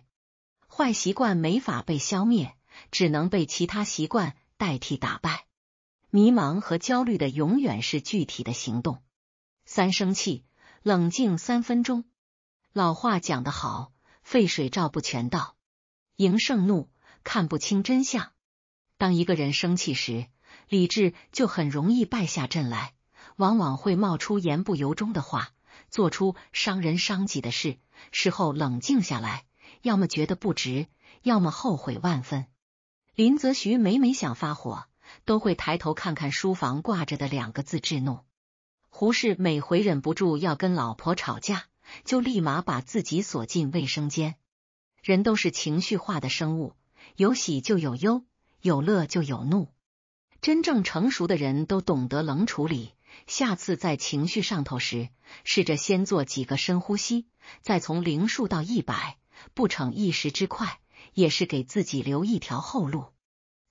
坏习惯没法被消灭，只能被其他习惯。代替打败迷茫和焦虑的，永远是具体的行动。三生气，冷静三分钟。老话讲得好，沸水照不全道。迎胜怒，看不清真相。当一个人生气时，理智就很容易败下阵来，往往会冒出言不由衷的话，做出伤人伤己的事。事后冷静下来，要么觉得不值，要么后悔万分。林则徐每每想发火，都会抬头看看书房挂着的两个字“制怒”。胡适每回忍不住要跟老婆吵架，就立马把自己锁进卫生间。人都是情绪化的生物，有喜就有忧，有乐就有怒。真正成熟的人都懂得冷处理，下次在情绪上头时，试着先做几个深呼吸，再从零数到一百，不逞一时之快。也是给自己留一条后路。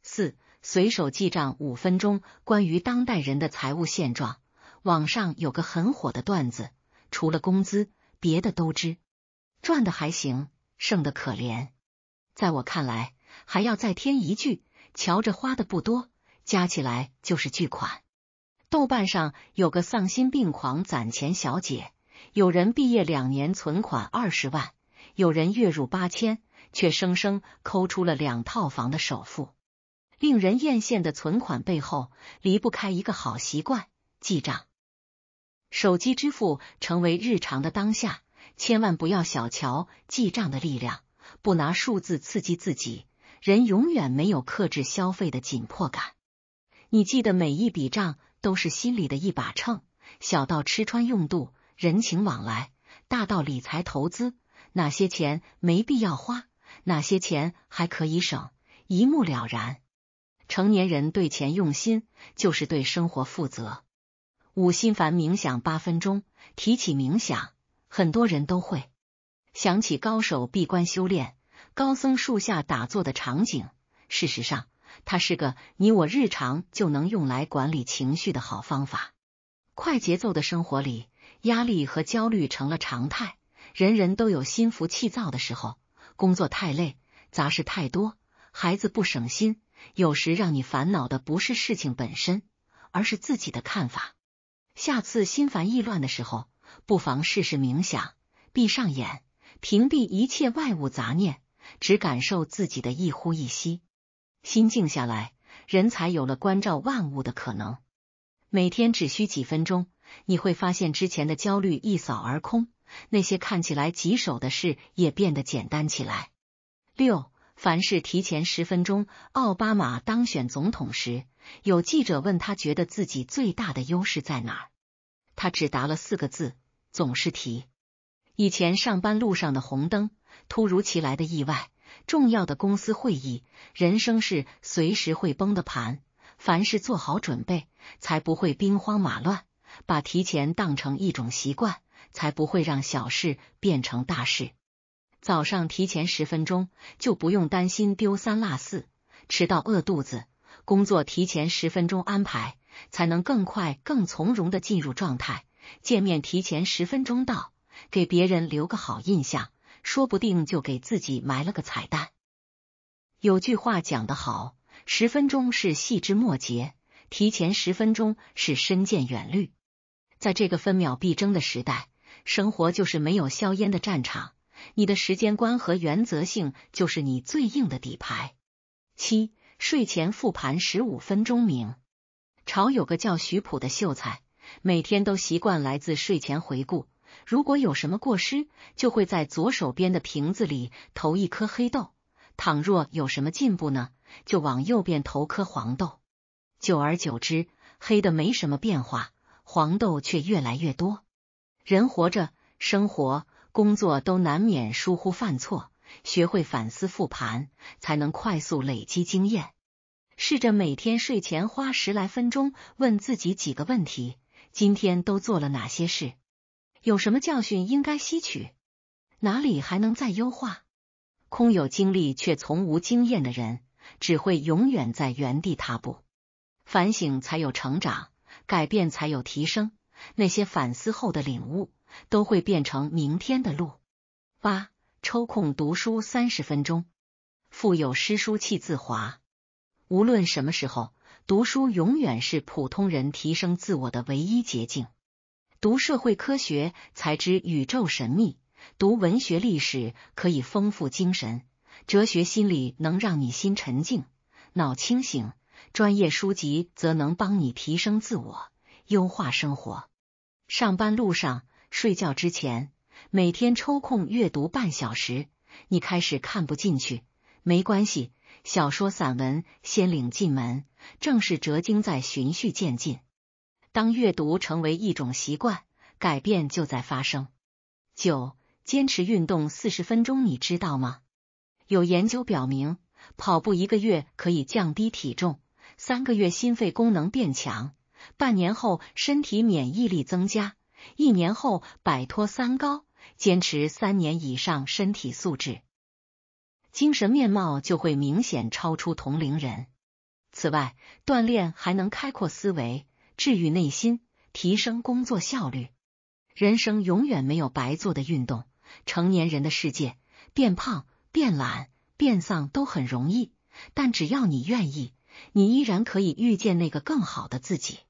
四随手记账五分钟。关于当代人的财务现状，网上有个很火的段子：除了工资，别的都知，赚的还行，剩的可怜。在我看来，还要再添一句：瞧着花的不多，加起来就是巨款。豆瓣上有个丧心病狂攒钱小姐，有人毕业两年存款二十万，有人月入八千。却生生抠出了两套房的首付，令人艳羡的存款背后，离不开一个好习惯——记账。手机支付成为日常的当下，千万不要小瞧记账的力量。不拿数字刺激自己，人永远没有克制消费的紧迫感。你记得每一笔账，都是心里的一把秤，小到吃穿用度、人情往来，大到理财投资，哪些钱没必要花？哪些钱还可以省，一目了然。成年人对钱用心，就是对生活负责。五心烦冥想八分钟，提起冥想，很多人都会想起高手闭关修炼、高僧树下打坐的场景。事实上，它是个你我日常就能用来管理情绪的好方法。快节奏的生活里，压力和焦虑成了常态，人人都有心浮气躁的时候。工作太累，杂事太多，孩子不省心，有时让你烦恼的不是事情本身，而是自己的看法。下次心烦意乱的时候，不妨试试冥想，闭上眼，屏蔽一切外物杂念，只感受自己的一呼一吸。心静下来，人才有了关照万物的可能。每天只需几分钟，你会发现之前的焦虑一扫而空。那些看起来棘手的事也变得简单起来。六，凡是提前十分钟。奥巴马当选总统时，有记者问他觉得自己最大的优势在哪儿，他只答了四个字：总是提。以前上班路上的红灯，突如其来的意外，重要的公司会议，人生是随时会崩的盘。凡事做好准备，才不会兵荒马乱。把提前当成一种习惯。才不会让小事变成大事。早上提前十分钟，就不用担心丢三落四、迟到饿肚子。工作提前十分钟安排，才能更快、更从容的进入状态。见面提前十分钟到，给别人留个好印象，说不定就给自己埋了个彩蛋。有句话讲得好：“十分钟是细枝末节，提前十分钟是深见远虑。”在这个分秒必争的时代。生活就是没有硝烟的战场，你的时间观和原则性就是你最硬的底牌。七睡前复盘十五分钟，明朝有个叫徐璞的秀才，每天都习惯来自睡前回顾。如果有什么过失，就会在左手边的瓶子里投一颗黑豆；倘若有什么进步呢，就往右边投颗黄豆。久而久之，黑的没什么变化，黄豆却越来越多。人活着、生活、工作都难免疏忽犯错，学会反思复盘，才能快速累积经验。试着每天睡前花十来分钟，问自己几个问题：今天都做了哪些事？有什么教训应该吸取？哪里还能再优化？空有经历却从无经验的人，只会永远在原地踏步。反省才有成长，改变才有提升。那些反思后的领悟，都会变成明天的路。八抽空读书三十分钟，富有诗书气自华。无论什么时候，读书永远是普通人提升自我的唯一捷径。读社会科学才知宇宙神秘，读文学历史可以丰富精神，哲学心理能让你心沉静、脑清醒，专业书籍则能帮你提升自我、优化生活。上班路上、睡觉之前，每天抽空阅读半小时。你开始看不进去，没关系，小说、散文先领进门，正是折经在循序渐进。当阅读成为一种习惯，改变就在发生。九、坚持运动四十分钟，你知道吗？有研究表明，跑步一个月可以降低体重，三个月心肺功能变强。半年后身体免疫力增加，一年后摆脱三高，坚持三年以上，身体素质、精神面貌就会明显超出同龄人。此外，锻炼还能开阔思维、治愈内心、提升工作效率。人生永远没有白做的运动。成年人的世界，变胖、变懒、变丧都很容易，但只要你愿意，你依然可以遇见那个更好的自己。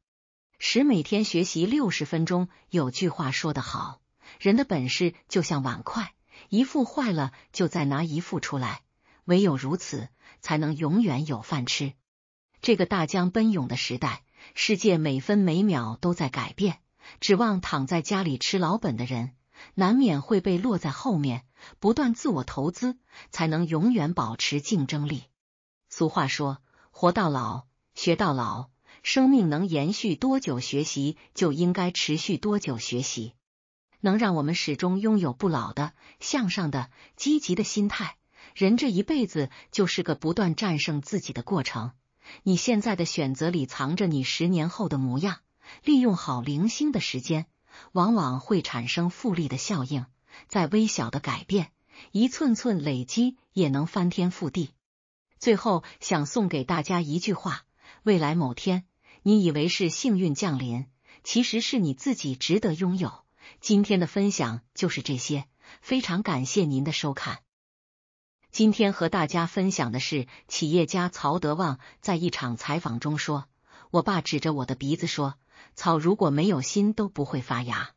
使每天学习六十分钟。有句话说得好，人的本事就像碗筷，一副坏了就再拿一副出来，唯有如此，才能永远有饭吃。这个大江奔涌的时代，世界每分每秒都在改变，指望躺在家里吃老本的人，难免会被落在后面。不断自我投资，才能永远保持竞争力。俗话说，活到老，学到老。生命能延续多久，学习就应该持续多久。学习能让我们始终拥有不老的、向上的、积极的心态。人这一辈子就是个不断战胜自己的过程。你现在的选择里藏着你十年后的模样。利用好零星的时间，往往会产生复利的效应。在微小的改变，一寸寸累积也能翻天覆地。最后，想送给大家一句话：未来某天。你以为是幸运降临，其实是你自己值得拥有。今天的分享就是这些，非常感谢您的收看。今天和大家分享的是企业家曹德旺在一场采访中说：“我爸指着我的鼻子说，草如果没有心都不会发芽，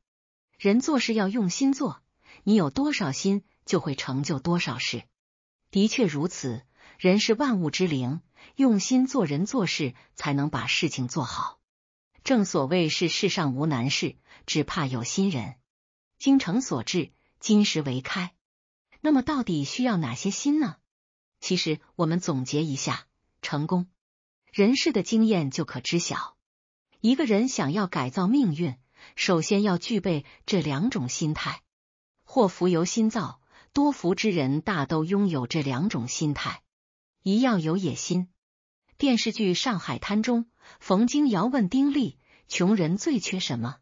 人做事要用心做，你有多少心就会成就多少事。的确如此，人是万物之灵。”用心做人做事，才能把事情做好。正所谓是世上无难事，只怕有心人。精诚所至，金石为开。那么，到底需要哪些心呢？其实，我们总结一下成功人士的经验，就可知晓。一个人想要改造命运，首先要具备这两种心态。祸福由心造，多福之人，大都拥有这两种心态。一要有野心。电视剧《上海滩》中，冯静尧问丁力：“穷人最缺什么？”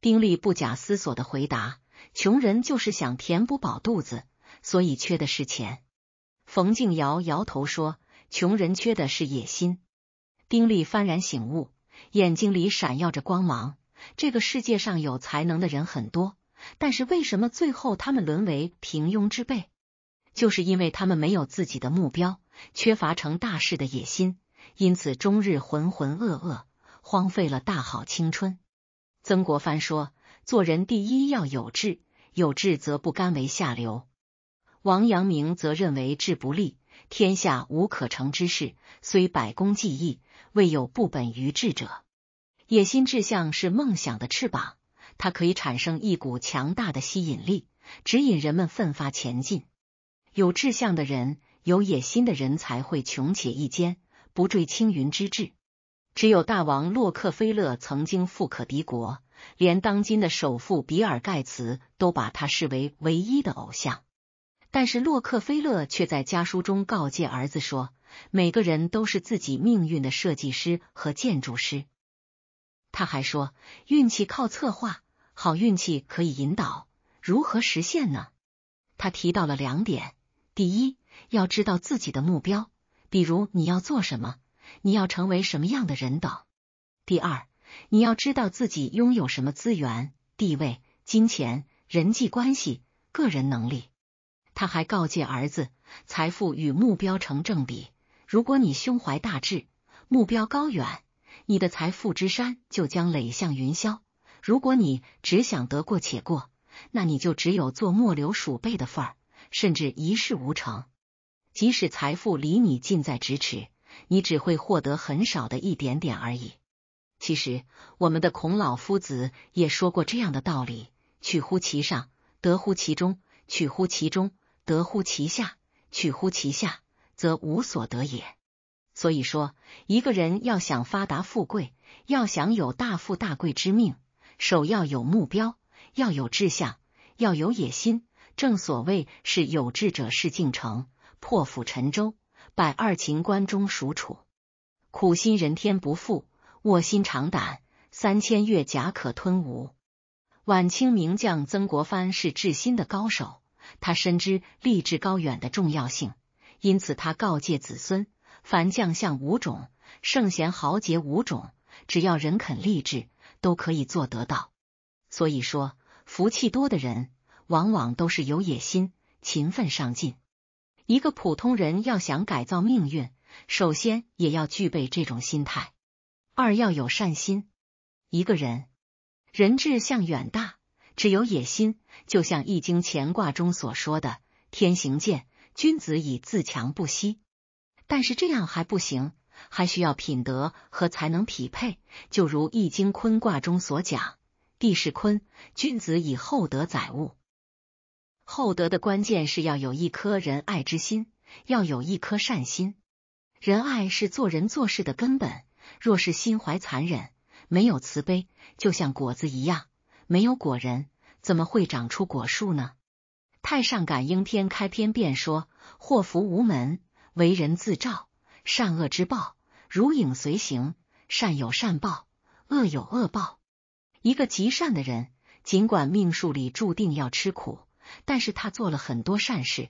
丁力不假思索的回答：“穷人就是想填不饱肚子，所以缺的是钱。”冯静尧摇头说：“穷人缺的是野心。”丁力幡然醒悟，眼睛里闪耀着光芒。这个世界上有才能的人很多，但是为什么最后他们沦为平庸之辈？就是因为他们没有自己的目标。缺乏成大事的野心，因此终日浑浑噩噩，荒废了大好青春。曾国藩说：“做人第一要有志，有志则不甘为下流。”王阳明则认为：“志不立，天下无可成之事。虽百功技艺，未有不本于志者。”野心志向是梦想的翅膀，它可以产生一股强大的吸引力，指引人们奋发前进。有志向的人。有野心的人才会穷且益坚，不坠青云之志。只有大王洛克菲勒曾经富可敌国，连当今的首富比尔盖茨都把他视为唯一的偶像。但是洛克菲勒却在家书中告诫儿子说：“每个人都是自己命运的设计师和建筑师。”他还说：“运气靠策划，好运气可以引导。如何实现呢？他提到了两点：第一，要知道自己的目标，比如你要做什么，你要成为什么样的人等。第二，你要知道自己拥有什么资源、地位、金钱、人际关系、个人能力。他还告诫儿子：财富与目标成正比。如果你胸怀大志，目标高远，你的财富之山就将累向云霄；如果你只想得过且过，那你就只有做末流鼠辈的份儿，甚至一事无成。即使财富离你近在咫尺，你只会获得很少的一点点而已。其实，我们的孔老夫子也说过这样的道理：取乎其上，得乎其中；取乎其中，得乎其下；取乎其下，则无所得也。所以说，一个人要想发达富贵，要想有大富大贵之命，首要有目标，要有志向，要有野心。正所谓是有志者事竟成。破釜沉舟，百二秦关终属楚；苦心人天不负，卧薪尝胆，三千越甲可吞吴。晚清名将曾国藩是治心的高手，他深知立志高远的重要性，因此他告诫子孙：凡将相五种，圣贤豪杰五种，只要人肯立志，都可以做得到。所以说，福气多的人，往往都是有野心、勤奋上进。一个普通人要想改造命运，首先也要具备这种心态；二要有善心。一个人人志向远大，只有野心，就像《易经》乾卦中所说的“天行健，君子以自强不息”。但是这样还不行，还需要品德和才能匹配。就如《易经》坤卦中所讲，“地势坤，君子以厚德载物”。厚德的关键是要有一颗仁爱之心，要有一颗善心。仁爱是做人做事的根本。若是心怀残忍，没有慈悲，就像果子一样，没有果仁，怎么会长出果树呢？太上感应篇开篇便说：“祸福无门，为人自照，善恶之报，如影随形。善有善报，恶有恶报。”一个极善的人，尽管命数里注定要吃苦。但是他做了很多善事，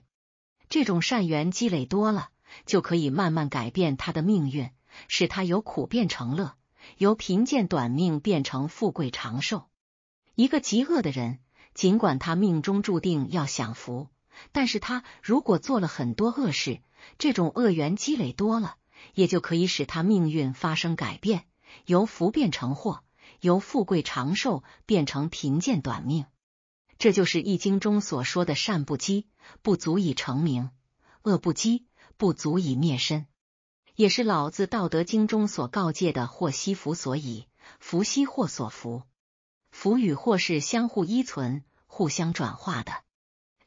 这种善缘积累多了，就可以慢慢改变他的命运，使他由苦变成乐，由贫贱短命变成富贵长寿。一个极恶的人，尽管他命中注定要享福，但是他如果做了很多恶事，这种恶缘积累多了，也就可以使他命运发生改变，由福变成祸，由富贵长寿变成贫贱短命。这就是《易经》中所说的善不积，不足以成名；恶不积，不足以灭身。也是老子《道德经》中所告诫的“祸兮福所倚，福兮祸所伏”，福与祸是相互依存、互相转化的。《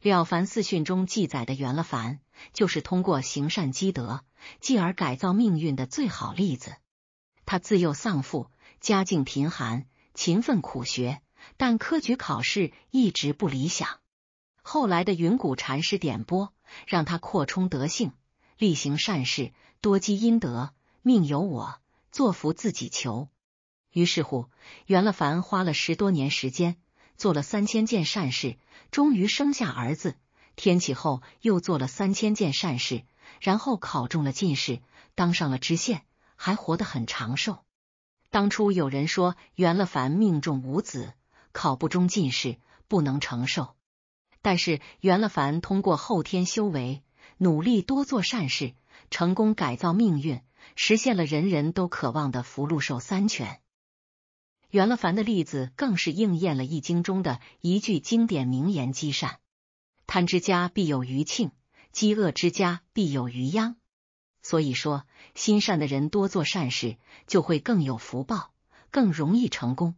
了凡四训》中记载的袁了凡，就是通过行善积德，继而改造命运的最好例子。他自幼丧父，家境贫寒，勤奋苦学。但科举考试一直不理想。后来的云谷禅师点拨，让他扩充德性，力行善事，多积阴德。命由我作福自己求。于是乎，袁了凡花了十多年时间，做了三千件善事，终于生下儿子。天启后，又做了三千件善事，然后考中了进士，当上了知县，还活得很长寿。当初有人说袁了凡命中无子。考不中进士，不能承受。但是袁了凡通过后天修为，努力多做善事，成功改造命运，实现了人人都渴望的福禄寿三全。袁了凡的例子更是应验了《易经》中的一句经典名言：“积善，贪之家必有余庆；饥饿之家必有余殃。”所以说，心善的人多做善事，就会更有福报，更容易成功。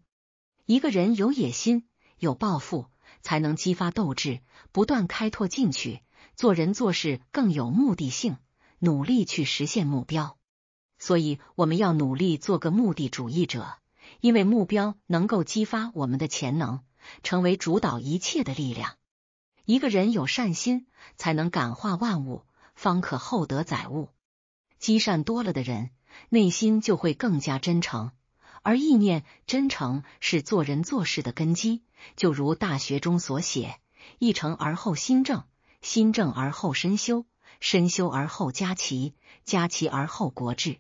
一个人有野心、有抱负，才能激发斗志，不断开拓进取，做人做事更有目的性，努力去实现目标。所以，我们要努力做个目的主义者，因为目标能够激发我们的潜能，成为主导一切的力量。一个人有善心，才能感化万物，方可厚德载物。积善多了的人，内心就会更加真诚。而意念真诚是做人做事的根基，就如《大学》中所写：“一诚而后心正，心正而后身修，身修而后家齐，家齐而后国治，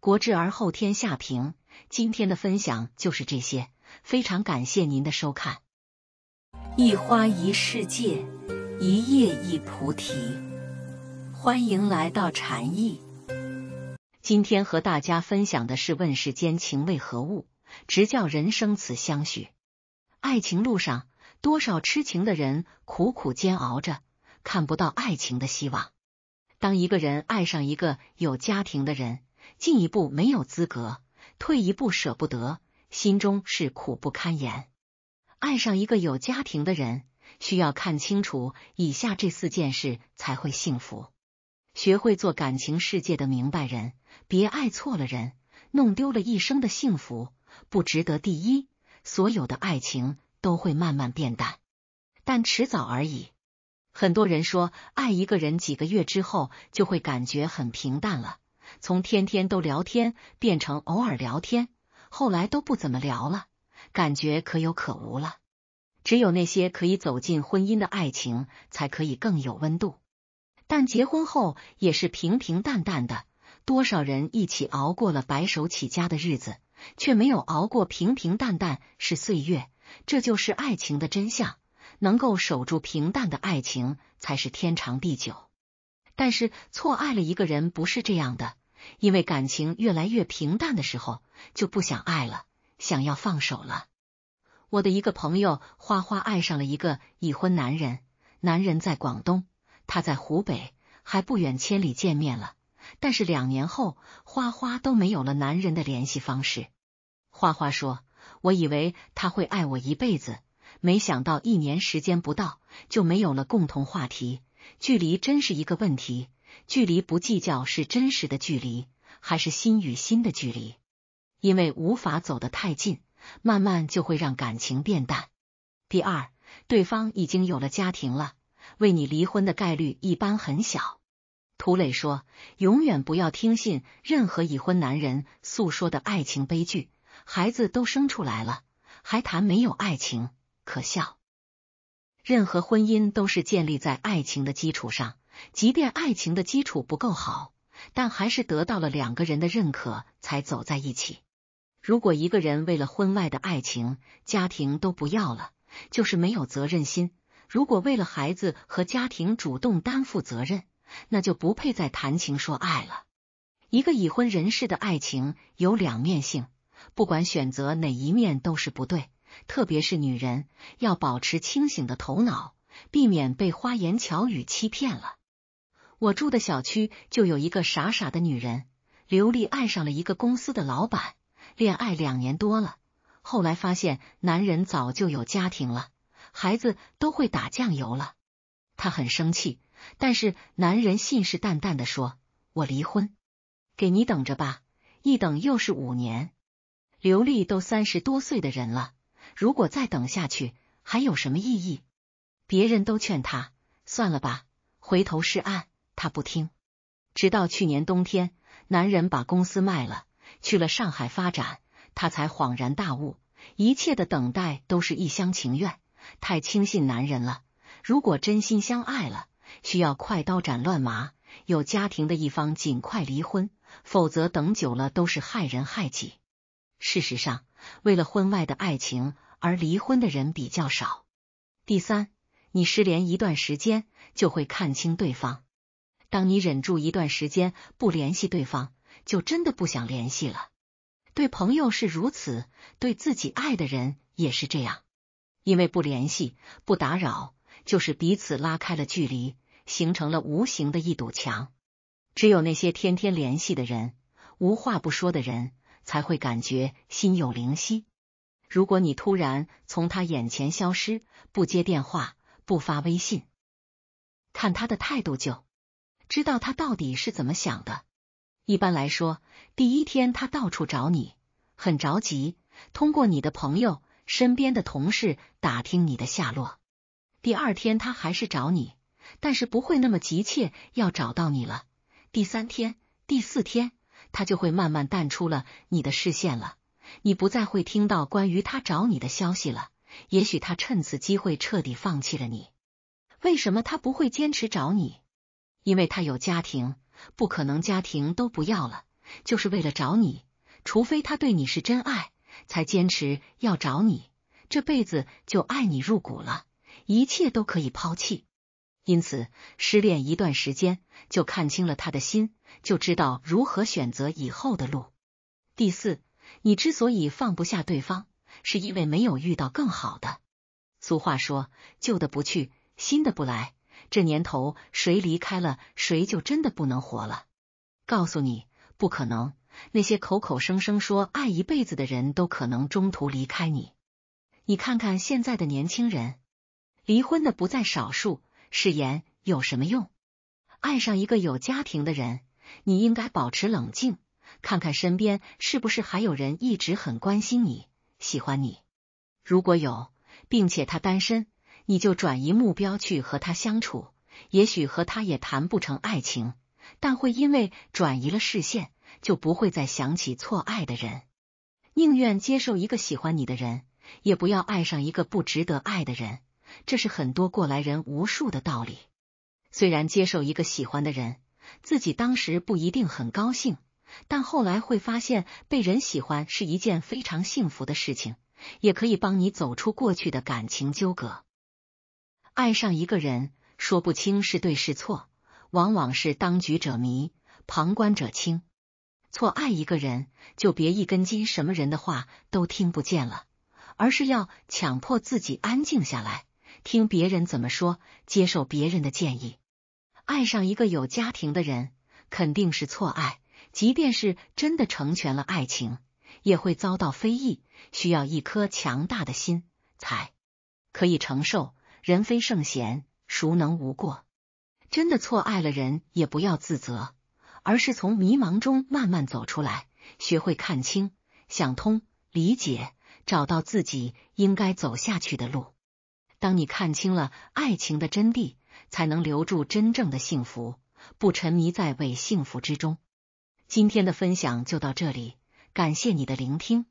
国治而后天下平。”今天的分享就是这些，非常感谢您的收看。一花一世界，一叶一菩提。欢迎来到禅意。今天和大家分享的是问世间情为何物，直教人生此相许。爱情路上，多少痴情的人苦苦煎熬着，看不到爱情的希望。当一个人爱上一个有家庭的人，进一步没有资格，退一步舍不得，心中是苦不堪言。爱上一个有家庭的人，需要看清楚以下这四件事，才会幸福。学会做感情世界的明白人，别爱错了人，弄丢了一生的幸福，不值得。第一，所有的爱情都会慢慢变淡，但迟早而已。很多人说，爱一个人几个月之后，就会感觉很平淡了，从天天都聊天变成偶尔聊天，后来都不怎么聊了，感觉可有可无了。只有那些可以走进婚姻的爱情，才可以更有温度。但结婚后也是平平淡淡的，多少人一起熬过了白手起家的日子，却没有熬过平平淡淡是岁月，这就是爱情的真相。能够守住平淡的爱情，才是天长地久。但是错爱了一个人不是这样的，因为感情越来越平淡的时候，就不想爱了，想要放手了。我的一个朋友花花爱上了一个已婚男人，男人在广东。他在湖北还不远千里见面了，但是两年后花花都没有了男人的联系方式。花花说：“我以为他会爱我一辈子，没想到一年时间不到就没有了共同话题。距离真是一个问题，距离不计较是真实的距离，还是心与心的距离？因为无法走得太近，慢慢就会让感情变淡。第二，对方已经有了家庭了。”为你离婚的概率一般很小，涂磊说：“永远不要听信任何已婚男人诉说的爱情悲剧，孩子都生出来了，还谈没有爱情，可笑。任何婚姻都是建立在爱情的基础上，即便爱情的基础不够好，但还是得到了两个人的认可才走在一起。如果一个人为了婚外的爱情，家庭都不要了，就是没有责任心。”如果为了孩子和家庭主动担负责任，那就不配再谈情说爱了。一个已婚人士的爱情有两面性，不管选择哪一面都是不对。特别是女人，要保持清醒的头脑，避免被花言巧语欺骗了。我住的小区就有一个傻傻的女人，刘丽爱上了一个公司的老板，恋爱两年多了，后来发现男人早就有家庭了。孩子都会打酱油了，他很生气，但是男人信誓旦旦的说：“我离婚，给你等着吧，一等又是五年。”刘丽都三十多岁的人了，如果再等下去还有什么意义？别人都劝他算了吧，回头是岸，他不听。直到去年冬天，男人把公司卖了，去了上海发展，他才恍然大悟，一切的等待都是一厢情愿。太轻信男人了。如果真心相爱了，需要快刀斩乱麻，有家庭的一方尽快离婚，否则等久了都是害人害己。事实上，为了婚外的爱情而离婚的人比较少。第三，你失联一段时间就会看清对方。当你忍住一段时间不联系对方，就真的不想联系了。对朋友是如此，对自己爱的人也是这样。因为不联系、不打扰，就是彼此拉开了距离，形成了无形的一堵墙。只有那些天天联系的人、无话不说的人，才会感觉心有灵犀。如果你突然从他眼前消失，不接电话、不发微信，看他的态度就知道他到底是怎么想的。一般来说，第一天他到处找你，很着急。通过你的朋友。身边的同事打听你的下落，第二天他还是找你，但是不会那么急切要找到你了。第三天、第四天，他就会慢慢淡出了你的视线了。你不再会听到关于他找你的消息了。也许他趁此机会彻底放弃了你。为什么他不会坚持找你？因为他有家庭，不可能家庭都不要了，就是为了找你。除非他对你是真爱。才坚持要找你，这辈子就爱你入骨了，一切都可以抛弃。因此，失恋一段时间就看清了他的心，就知道如何选择以后的路。第四，你之所以放不下对方，是因为没有遇到更好的。俗话说，旧的不去，新的不来。这年头，谁离开了谁就真的不能活了。告诉你，不可能。那些口口声声说爱一辈子的人都可能中途离开你。你看看现在的年轻人，离婚的不在少数，誓言有什么用？爱上一个有家庭的人，你应该保持冷静，看看身边是不是还有人一直很关心你、喜欢你。如果有，并且他单身，你就转移目标去和他相处。也许和他也谈不成爱情，但会因为转移了视线。就不会再想起错爱的人，宁愿接受一个喜欢你的人，也不要爱上一个不值得爱的人。这是很多过来人无数的道理。虽然接受一个喜欢的人，自己当时不一定很高兴，但后来会发现被人喜欢是一件非常幸福的事情，也可以帮你走出过去的感情纠葛。爱上一个人，说不清是对是错，往往是当局者迷，旁观者清。错爱一个人，就别一根筋，什么人的话都听不见了，而是要强迫自己安静下来，听别人怎么说，接受别人的建议。爱上一个有家庭的人，肯定是错爱，即便是真的成全了爱情，也会遭到非议，需要一颗强大的心才可以承受。人非圣贤，孰能无过？真的错爱了人，也不要自责。而是从迷茫中慢慢走出来，学会看清、想通、理解，找到自己应该走下去的路。当你看清了爱情的真谛，才能留住真正的幸福，不沉迷在伪幸福之中。今天的分享就到这里，感谢你的聆听。